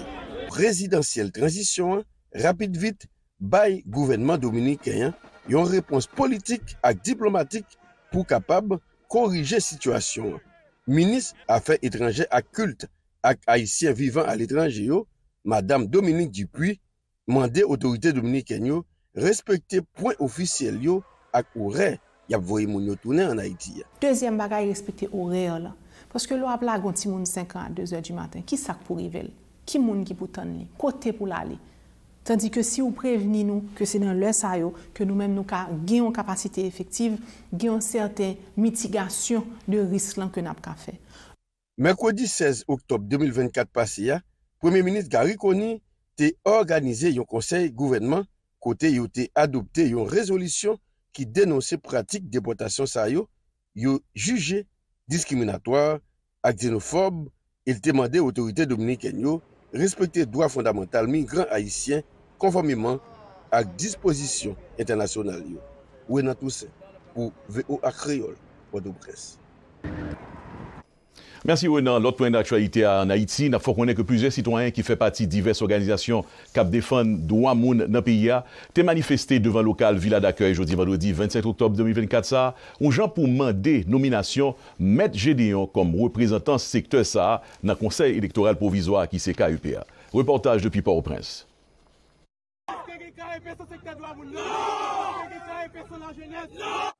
Speaker 8: rezidansyel transisyon, rapid vit, bay gouvenman Dominiken, yon repons politik ak diplomatik pou kapab korije situasyon an. Minis Afen Etranje Akult ak Aisyen Vivant al Etranje yo, Madame Dominique Dupuis, mande otorite Dominique en yo, respekte point ofisye yo ak ore, yap voye moun yo toune an Haiti ya.
Speaker 3: Dezyen bagay respekte ore yo la, poske lo ap la gonti moun 5 an a 2 er di maten, ki sak pou rive li, ki moun ki boutan li, kote pou la li. tandi ke si ou preveni nou ke se nan lè sa yo, ke nou men nou ka gen yon kapasite efektiv, gen yon serte mitigasyon de risk lan ke nab ka fe.
Speaker 8: Merkodi 16 oktob 2024 pase ya, Premier Ministre Garikoni te organize yon konsey gouvenman kote yo te adopte yon rezolisyon ki denonse pratik deportasyon sa yo, yo juje diskriminatoir, akzenofob, il temande otorite dominik en yo, respekte dwa fondamental mi, gran haisyen, konformiman ak disposisyon internasyonal yo. Wena tousen, pou ve ou ak kreol wadou bres.
Speaker 4: Mersi wena, lot point d'aktualite an Haiti, na fok wene ke puse sitwanyen ki fe pati divers organizasyon kap defan do amoun nan piya, te manifesté devan lokal vila d'akkay jodi-vandodi, 25 oktob 2024 sa, ou jan pou mande nominasyon Met Gedeon kom reprezentan sektor sa, nan konsey elektoral provizwa ki se ka UPA. Reportaj depi Port-au-Prince.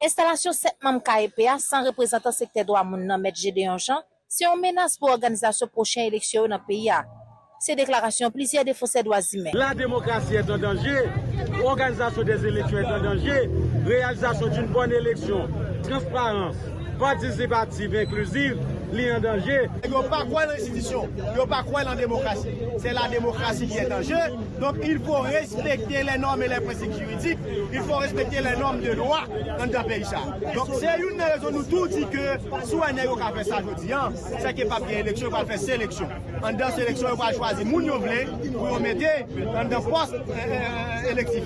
Speaker 1: Installation 7 membres KEPA sans représentant secteur droit amoun nan Met Gédéon Jean se yon menas pour organizasyon prochen eleksyon nan peyi hein. a. Ces déclarations plusieurs défenseurs do humains. La
Speaker 3: démocratie est en danger. Organisation des est en danger. Réalisation réalisation d'une élection. élection, transparans, participative, Inclusive li en danger.
Speaker 7: a pas quoi l'institution, a pas quoi la démocratie. C'est la démocratie qui est en jeu. Donc il faut respecter les normes et les principes juridiques. Il faut respecter les normes de loi dans le pays. Donc c'est une raison nous tout dit que soit un qui a fait ça aujourd'hui, hein, c'est qu'il n'y a pas bien élection, il va faire sélection. En dans sélection, on va choisir moun yo pour mettre dans le poste euh, euh, électif.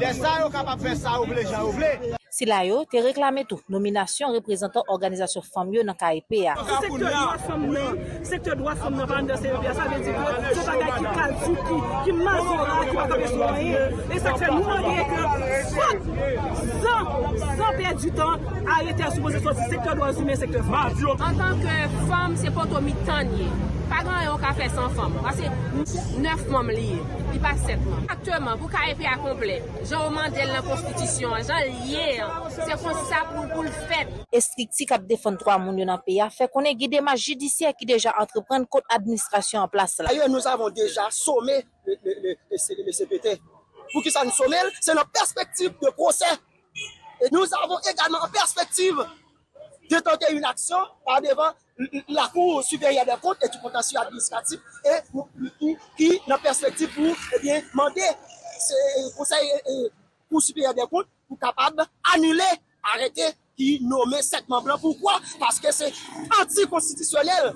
Speaker 7: Et ça, on pas de faire ça, les gens
Speaker 1: Si la yo, te reklame tou, nominasyon reprezentan organizasyon fom yo nan ka epe ya. Se sektor doa fom
Speaker 3: nou, sektor doa fom nou pa an de seyo piya, sa ve di pou, se bagay ki kaljou, ki mazoran, ki pa kabe soumanye, e sa kfe nou manye ke fote, zan, zan perdi tan, a yete a soupoze sou, se sektor doa fom nou, sektor doa fom nou. An tanke fom se poto
Speaker 1: mi tanye, pa gan yo ka fe san fom, an se 9 mom liye, pi pa 7 mom. Aktweman, pou ka epe ya komple, jan ouman del nan konstitisyon, jan liye, Se fon sa pou pou l'fèd. Estrikti kat defon 3 moun yon an peya, fè konen gidema jidisiè ki deja antreprenn kote administrasyon an plas la. Ayo, nou zavon deja somè le
Speaker 3: CPT. Fou ki sa nou somè, se nan perspektiv de proses. Nou zavon
Speaker 7: egalman perspektiv detante yon aksyon an devan la kou superyade kote eti potasyon administratif ki nan perspektiv pou eh mande kou euh, euh, superyade kote Ou kapab anile, arete, ki nomen setman blan. Poukwa? Paske se anti-konsistisyonel.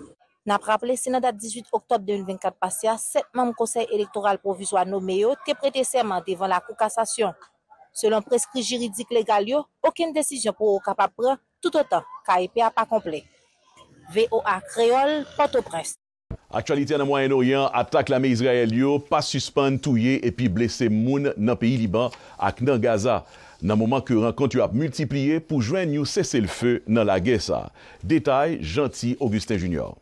Speaker 1: Nap rappele, senada 18 oktob 2024 pasya, setman mkonsey elektoral proviso anomeyo te prete seman devan la koukassasyon. Selon preskri jiridik legal yo, oken desisyon pou ou kapab pran tout e o tan, ka epe a pa komple. VOA Kreyol, Pato Pres.
Speaker 4: Aktualite ane mwayen oryan, aptak lame Israel yo, pa suspande touye epi blese moun nan peyi liban ak nan Gaza. Nan mouman kuren kontu ap multipliye pou jwen nou sese l fe nan la gesa. Detay, Janty Augustin Junior.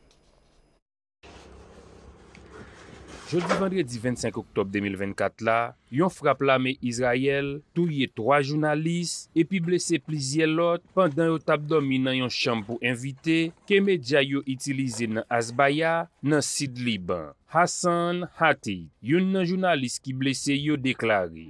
Speaker 10: Jodi vendredi 25 oktob 2024 la, yon frappe la me Israel, touye 3 jounalist, epi blese plizye lot, pandan yo tabdomi nan yon chan pou invite, keme dja yo itilize nan Azbaya, nan Sid Liban. Hassan Hatik, yon nan jounalist ki blese yo deklare.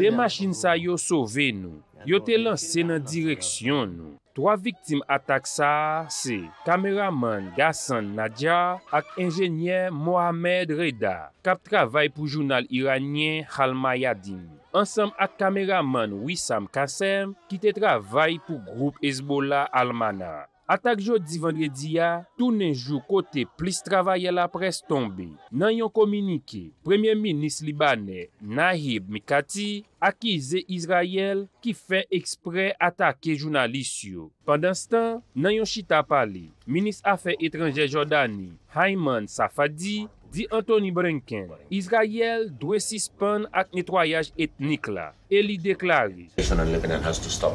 Speaker 10: De masjin sa yo sove nou. Yote lan se nan direksyon nou. Troa viktim atak sa se kameraman Ghassan Nadja ak enjenyen Mohamed Reda kap travay pou jounal iranyen Halma Yadin. Ansem ak kameraman Wissam Kassem ki te travay pou group Hezbollah Almana. Atak jo di vendredi ya, tounen jou kote plis travaye la pres tombe. Nan yon kominike, Premier Minis Libane Nahib Mikati akize Izrael ki fe ekspre atake jounalisyou. Pendan stan, nan yon chita pali, Minis Afen Etranje Jordani Hayman Safadi akize. Di Anthony Brinkin, Israel dwe sispon ak netoyaj etnik la. El li deklari,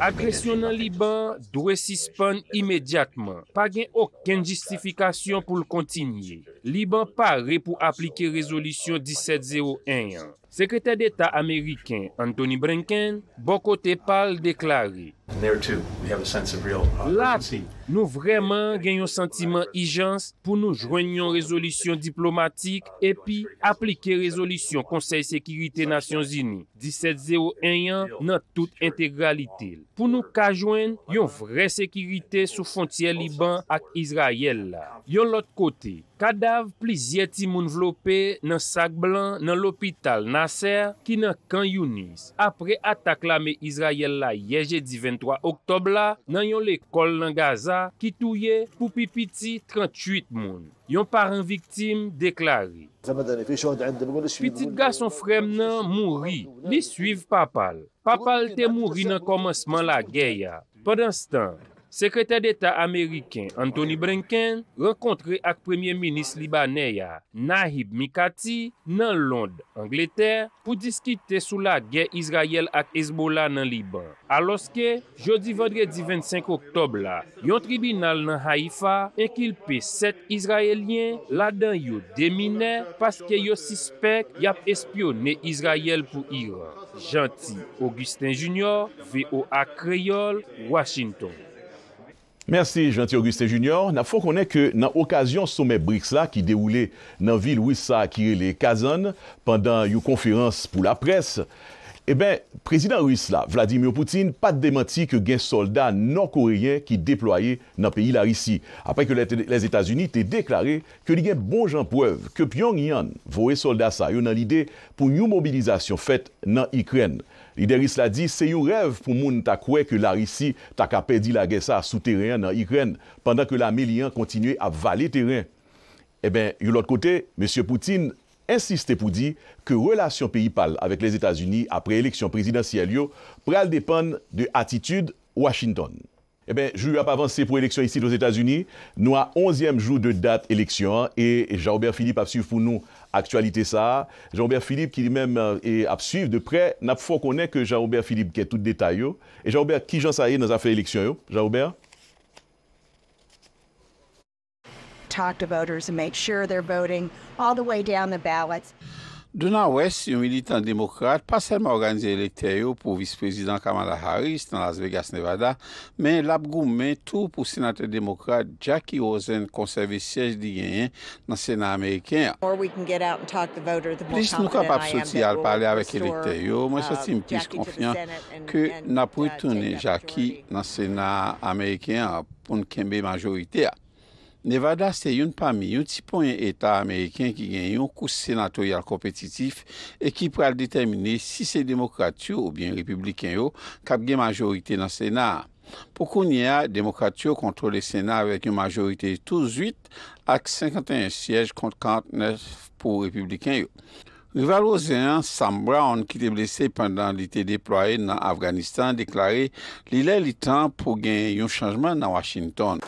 Speaker 10: akresyonan Liban dwe sispon imediatman, pa gen oken jistifikasyon pou l kontinye. Liban pare pou aplike rezolisyon 1701. Sekreter d'Etat Ameriken Anthony Brinkin, Boko Tepal deklari, La, uh, nou vremen gen yon sentimen hijans pou nou jwen yon rezolisyon diplomatik epi aplike rezolisyon konsey sekirite Nasyon Zini 1701 yon nan tout integralite. Pou nou kajwen yon vre sekirite sou fontye Liban ak Izrael la. Yon lot kote, kadav pli zyeti moun vlope nan sak blan nan lopital Nasser ki nan kan yon nis. Apre atak la me Izrael la yeje diven. 3 oktob la nan yon le kol lan Gaza ki touye pou pi piti 38 moun. Yon par an viktim deklari. Piti gason frem nan mouri. Li suiv papal. Papal te mouri nan komansman la geya. Po d'instant. Sekreter d'Etat Ameriken Anthony Brinkin Rekontre ak Premier Minis Libanèya Nahib Mikati Nan Londe, Angleter Pou diskite sou la gen Israel Ak Hezbollah nan Liban Aloske, jodi vendre di 25 Oktobla Yon tribunal nan Haifa Enkilpe set Israelien La dan yo demine Paske yo sispek Yap espionne Israel pou Iran Janti, Augustin Junior Veo ak Kreyol, Washington
Speaker 4: Mersi, janti Auguste Junior. Na fò konen ke nan okasyon soume Brixla ki dewoule nan vil Ouissa kirele Kazan pandan yon konferans pou la pres, e eh ben, prezident Ouissa, Vladimir Poutine, pa demanti ke gen soldat nan koreyen ki deploye nan peyi la Risi. Apre ke les Etats-Unis te deklare ke li gen bon janpwev ke piyon yon vowe soldat sa yon nan lide pou yon mobilizasyon fèt nan Ikren. Lideris la di, se yo rev pou moun ta kwe ke la risi ta ka pedi la gesa sou teren nan ykren pandan ke la me liyan kontinye a valer teren. E eh ben, yo lot kote, M. Poutine insiste pou di ke relasyon peyipal avek les Etats-Unis apre eleksyon prezidansiyal yo pral depan de atitude Washington. E ben, jou ap avanse pou eleksyon isi dos Etats-Unis, nou a onzyem jou de dat eleksyon e Jean-Obert Philippe ap suv pou nou. actualité ça. Jean-Robert Philippe, qui lui-même euh, est à suivre de près, n'a pas connaît que Jean-Robert Philippe, qui est tout détail. Et Jean-Robert, qui j'en sais dans fait élection Jean-Robert?
Speaker 9: Talk to voters and make sure Dounan wè, si yon militan demokrate, pa selman organize elekter yo pou vice-prezident Kamala Harris nan Las Vegas, Nevada, men lab goun men tou pou senatè demokrate Jackie Rosen konserve sièj diyen nan senat amèyken. Dis nou kap ap soti al pale avèk elekter yo, mwen uh, soti mpis konfyan ke nan pou uh, tounen Jackie nan senat amèyken uh, pou nkenbe majorite ya. Nevada se yon pami yon tipon yon etat Ameriken ki gen yon kous senatorial kompetitif e ki pral determine si se demokratyo ou bien republiken yo kapge majorite nan Sena. Po konye a, demokratyo kontrole Sena vek yon majorite touzuit ak 51 siyej kont 49 pou republiken yo. Rival ozenyan Sam Brown ki te blesey pandan li te deploye nan Afganistan deklare li lè li tan pou gen yon chanjman nan Washington.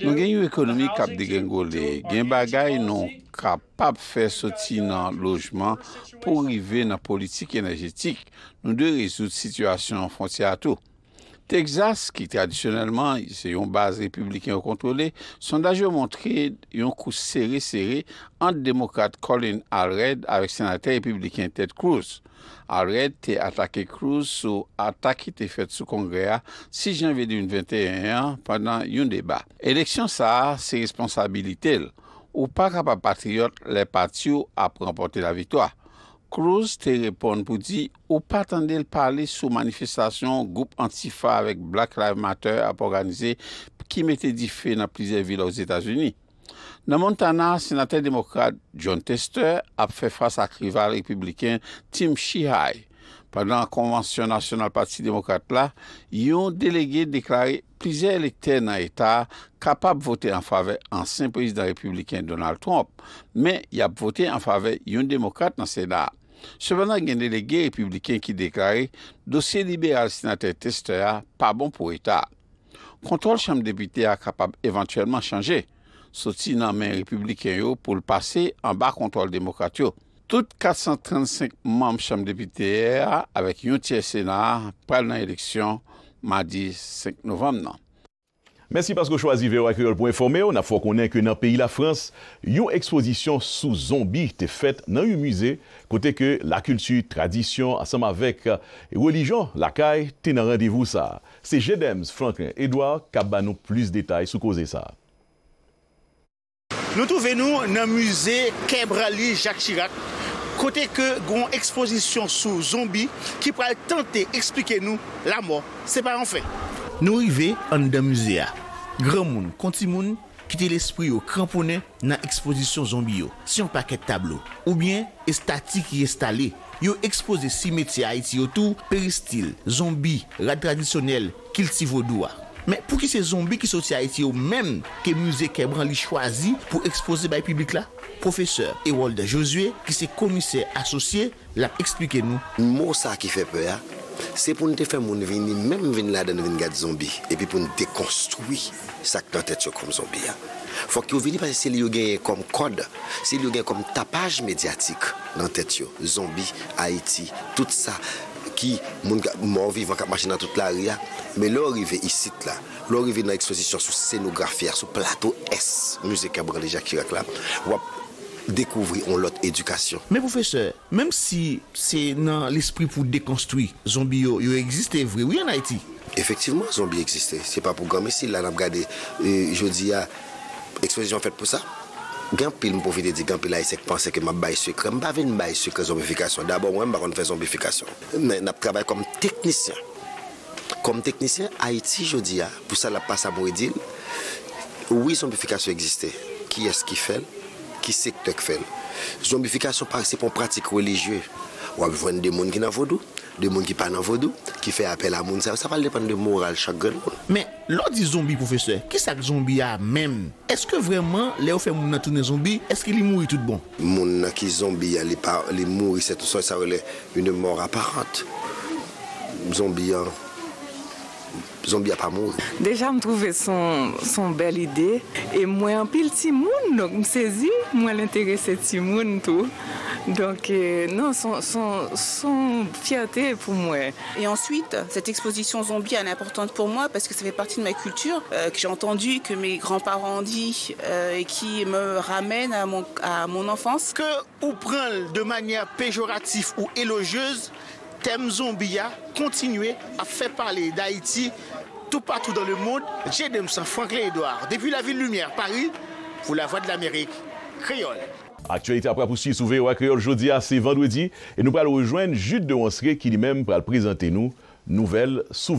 Speaker 9: Nou gen yon ekonomi kap de gen gole. Gen bagay nou kapap fe soti nan lojman pou rive nan politik enerjetik. Nou de resout situasyon fonter atou. Texas, ki tradisyonelman se yon base republiken yo kontrole, sondaje yo montre yon kou seri-seri ant demokrate Colin Allred avek senater republiken Ted Cruz. Allred te atake Cruz sou atake te fet sou kongrea si jan ve de yon 21 an pandan yon debat. Eleksyon sa se responsabilite ou pa ka pa patriote le patio ap remporte la vitwa. Cruz te repon pou di ou patan del pale sou manifestasyon goup antifa avek Black Lives Matter ap organize ki mette di fe nan plize vile ou Zeta Zuni. Nan montana, senatel demokrat John Tester ap fe fasa krival republiken Tim Chihay. Padran konwansyon nasyonal patsi demokrat la, yon delege deklare plize elektè nan etat kapap vote an fave an senpouise dan republiken Donald Trump. Men, yap vote an fave yon demokrat nan senat Se banan genne lege republiken ki deklari dosye liberal sinater testera pa bon pou etat. Kontrol chanm depite a kapab evantuellement chanje. Soti nan men republiken yo pou l'pase an ba kontrol demokrate yo. Tout 435 mam chanm depite a avek yon tye senar pral nan eleksyon madi 5 novem nan.
Speaker 4: Mèsi paskou chwa zive yo akriol pou informe yo, na fò konen ke nan peyi la Frans, yon ekspozisyon sou zombi te fet nan yon muze kote ke la kültsu, tradisyon, asama vek, euh, relijon, lakay, te nan randevou e sa. Se jèdèms, Franklin Edouard, kaban nou plus detay sou koze sa.
Speaker 7: Nou touven nou nan muze Kebrali Jacques Chirac. Kote ke gron ekspozisyon sou zombi ki pral tante eksplike nou la mor, se pa an fe. Nou rive an dan muzea. Gran moun konti moun kite l'espri yo krampone nan ekspozisyon zombi yo. Si yon paket tablo ou bien estatik yestale, yo ekspoze simeti a iti yo tou peristil, zombi, rad tradisyonel, kilti vodoua. Men pou ki se zombi ki soti a iti yo men ke muze ke bran li chwazi pou ekspoze bay publik la? professeur Ewald Josué, qui c'est commissaire associé, l'a expliqué nous.
Speaker 11: Mot ça qui fait peur, c'est pour nous faire mon venir, même venir là dans une garde zombie, et puis pour nous déconstruire ça dans tête comme zombie. Faut que vous parce que c'est lui qui comme code, c'est lui qui comme tapage médiatique dans tête zombie, Haïti, tout ça qui moun mort vivant qui marche dans toute la ria, mais là arrivé ici là là arrivé dans l'exposition sur scénographie sur plateau S musique à déjà qui là Dekouvri, on lot edukasyon.
Speaker 7: Men poufese, menm si se nan l'espri pou dekonstri, zombi yo, yo egziste vwe, ou yon haiti?
Speaker 11: Efektivman, zombi egziste. Se pa pou gam, esi la nan brade, jodi ya, ekspozisyon fet pou sa. Gampil, m poufite di, gampil la, esek panse ke m ap baye sukre. M pa ven baye sukre zombifikasyon. Dabo, m wè m bakon fè zombifikasyon. Men nap trabay kom teknisyen. Kom teknisyen, haiti jodi ya. Pou sa la pa sabou edil, ou yon zombifikasyon egziste. Ki es ki fel? qui s'est que tu Zombification, c'est pour pratique religieuse. On a besoin de monde qui n'a vaudou, de monde qui pas n'a vodou, qui fait appel à monde. Ça va dépendre de morale chaque jour.
Speaker 7: Mais, l'autre des zombie, professeur, qui est ce zombie a même Est-ce que vraiment, les fait mon zombies, zombie, est-ce qu'il mourit tout
Speaker 11: bon Les qui zombie, les mourit, c'est tout ça, ça une mort apparente. Zombie, hein zombie a pas
Speaker 7: Déjà,
Speaker 3: Déjà, son, belle idée. Et moi, un un pile moun, donc, me moi moi l'intérêt, ti moun tout Donc, euh, non, son, son, son, fierté pour moi. Et ensuite, cette exposition zombie, elle est importante pour moi parce que ça fait partie de ma culture, euh, que j'ai entendu que mes grands-parents ont dit euh, et qui me ramène à mon, à mon enfance. Que ou prenne de manière péjorative ou élogieuse,
Speaker 7: thème zombie continuer à faire parler d'Haïti tout partout dans le monde, j'ai san Franklin Edouard, depuis la ville Lumière, Paris, pour la Voix de l'Amérique, créole.
Speaker 4: Actualité après poursuivre sous VOA Créole jeudi à hein, c'est vendredi et nous allons rejoindre Jude de Wansré qui lui-même va présenter nous nouvelles sous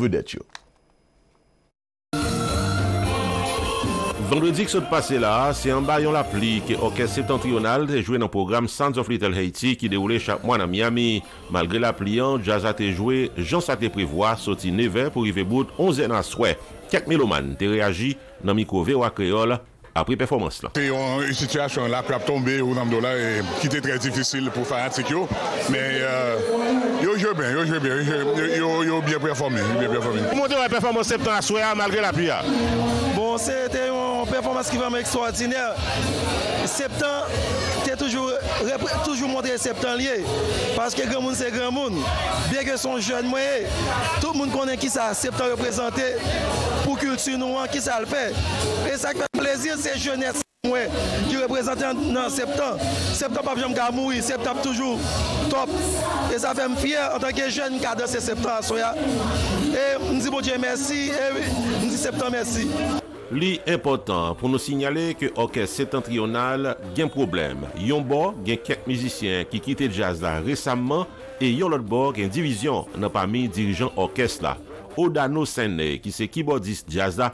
Speaker 4: Vendredik sot pase la, se an bayan la pli ke orkes
Speaker 6: septantriyonal de jwe nan program Sons of Little Haiti ki de oule chap mwan nan Miami. Malgre la pli an, jazate jwe, jansate privwa, soti neve pou rive bout 11 nan swè. Kek meloman, te reagi nan mikove wa kreol. après performance là.
Speaker 9: C'est une situation là qui a tombé
Speaker 4: au et qui était très difficile pour Fanatic mais ils euh, joue bien, ils joue bien, ont bien performé, bien performé.
Speaker 6: Comment tu performance septembre à malgré la pluie Bon, c'était une
Speaker 2: performance qui vraiment
Speaker 6: extraordinaire. Septembre
Speaker 2: toujours, toujours montré septembre lié. Parce que grand monde, c'est grand monde. Bien que son jeune moyen, tout le monde connaît qui ça septembre représenté pour culture nous, hein, qui ça le fait. Et ça fait Plezir se jene se mwen ki reprezentan nan septan. Septan pap jom gamoui, septan toujou top. E sa fèm fyer an tanke jen kade se septan sou ya. E mzibou diye mersi, mzibou diye septan
Speaker 8: mersi.
Speaker 6: Li important pou nou sinyale ke orkest septan triyonal gen problem. Yon bo gen ket mizisyen ki kite jazda resamman e yon lot bo gen divizyon nan pami dirijon orkest la. O Dano Sennay ki se kibodist jazda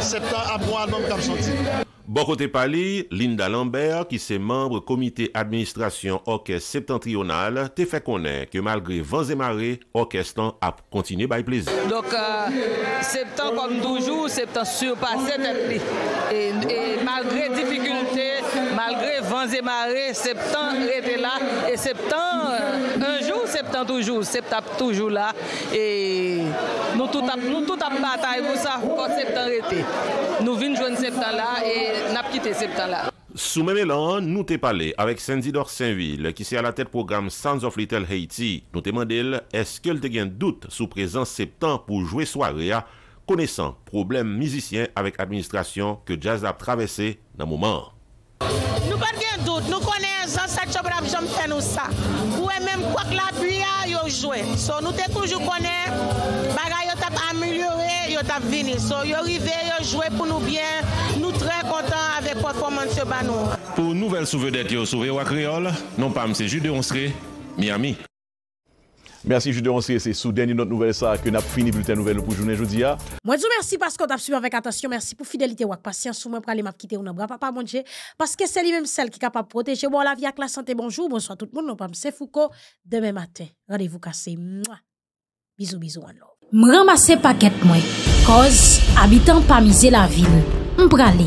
Speaker 5: septembre sorti.
Speaker 6: Bon côté Pali, Linda Lambert, qui s'est membre comité administration orchestre septentrional, te fait connaître que malgré vents et marées, orchestre a continué by plaisir.
Speaker 3: Donc, euh, septembre comme toujours, septembre surpassé et, et malgré difficultés, malgré vents et marées, septembre était là et septembre toujours, septembre, toujours là. Et nous tout à, nous tout à bataille pour ça, pour Septembre arrêté. Nous venons jouer Septembre là et nous avons quitté septembre là.
Speaker 6: Sous même élan, nous t'ai parlé avec Sandy Dor Saint-Ville, qui est à la tête du programme Sons of Little Haiti. Nous t'ai demandé, est-ce qu'elle te gagne doute sous présence septembre pour jouer soirée, connaissant problème musicien avec administration que Jazz a traversé dans le moment?
Speaker 3: Nous pas de doute, nous connaissons présent sa chambre la jambe fait nous ça ou même quoi que la pluie a yo joué so nous t'es toujours connaît bagay yo t'as amélioré yo t'as venu so yo arrivé yo joué pour nous bien nous très content avec performance de ba nous
Speaker 6: pour nouvelle souvedette yo souvé wa créole non pas monsieur Jude on serait Miami
Speaker 4: Merci Jude, on c'est sous dernière notre nouvelle ça que n'a fini bulletin nouvelle pour journée jeudi ah.
Speaker 1: Moi je vous remercie parce qu'on t'a suivi avec attention, merci pour fidélité ou patience vous moi pour aller m'a quitter ou n'a papa mon Dieu parce que c'est lui même celle qui est capable de protéger moi la vie avec la santé. Bonjour, bonsoir tout le monde, non pas c'est Foucault demain matin. Rendez-vous cassé. Bisous bisous en love. M'ramasser paquet moi cause habitant pas la ville. aller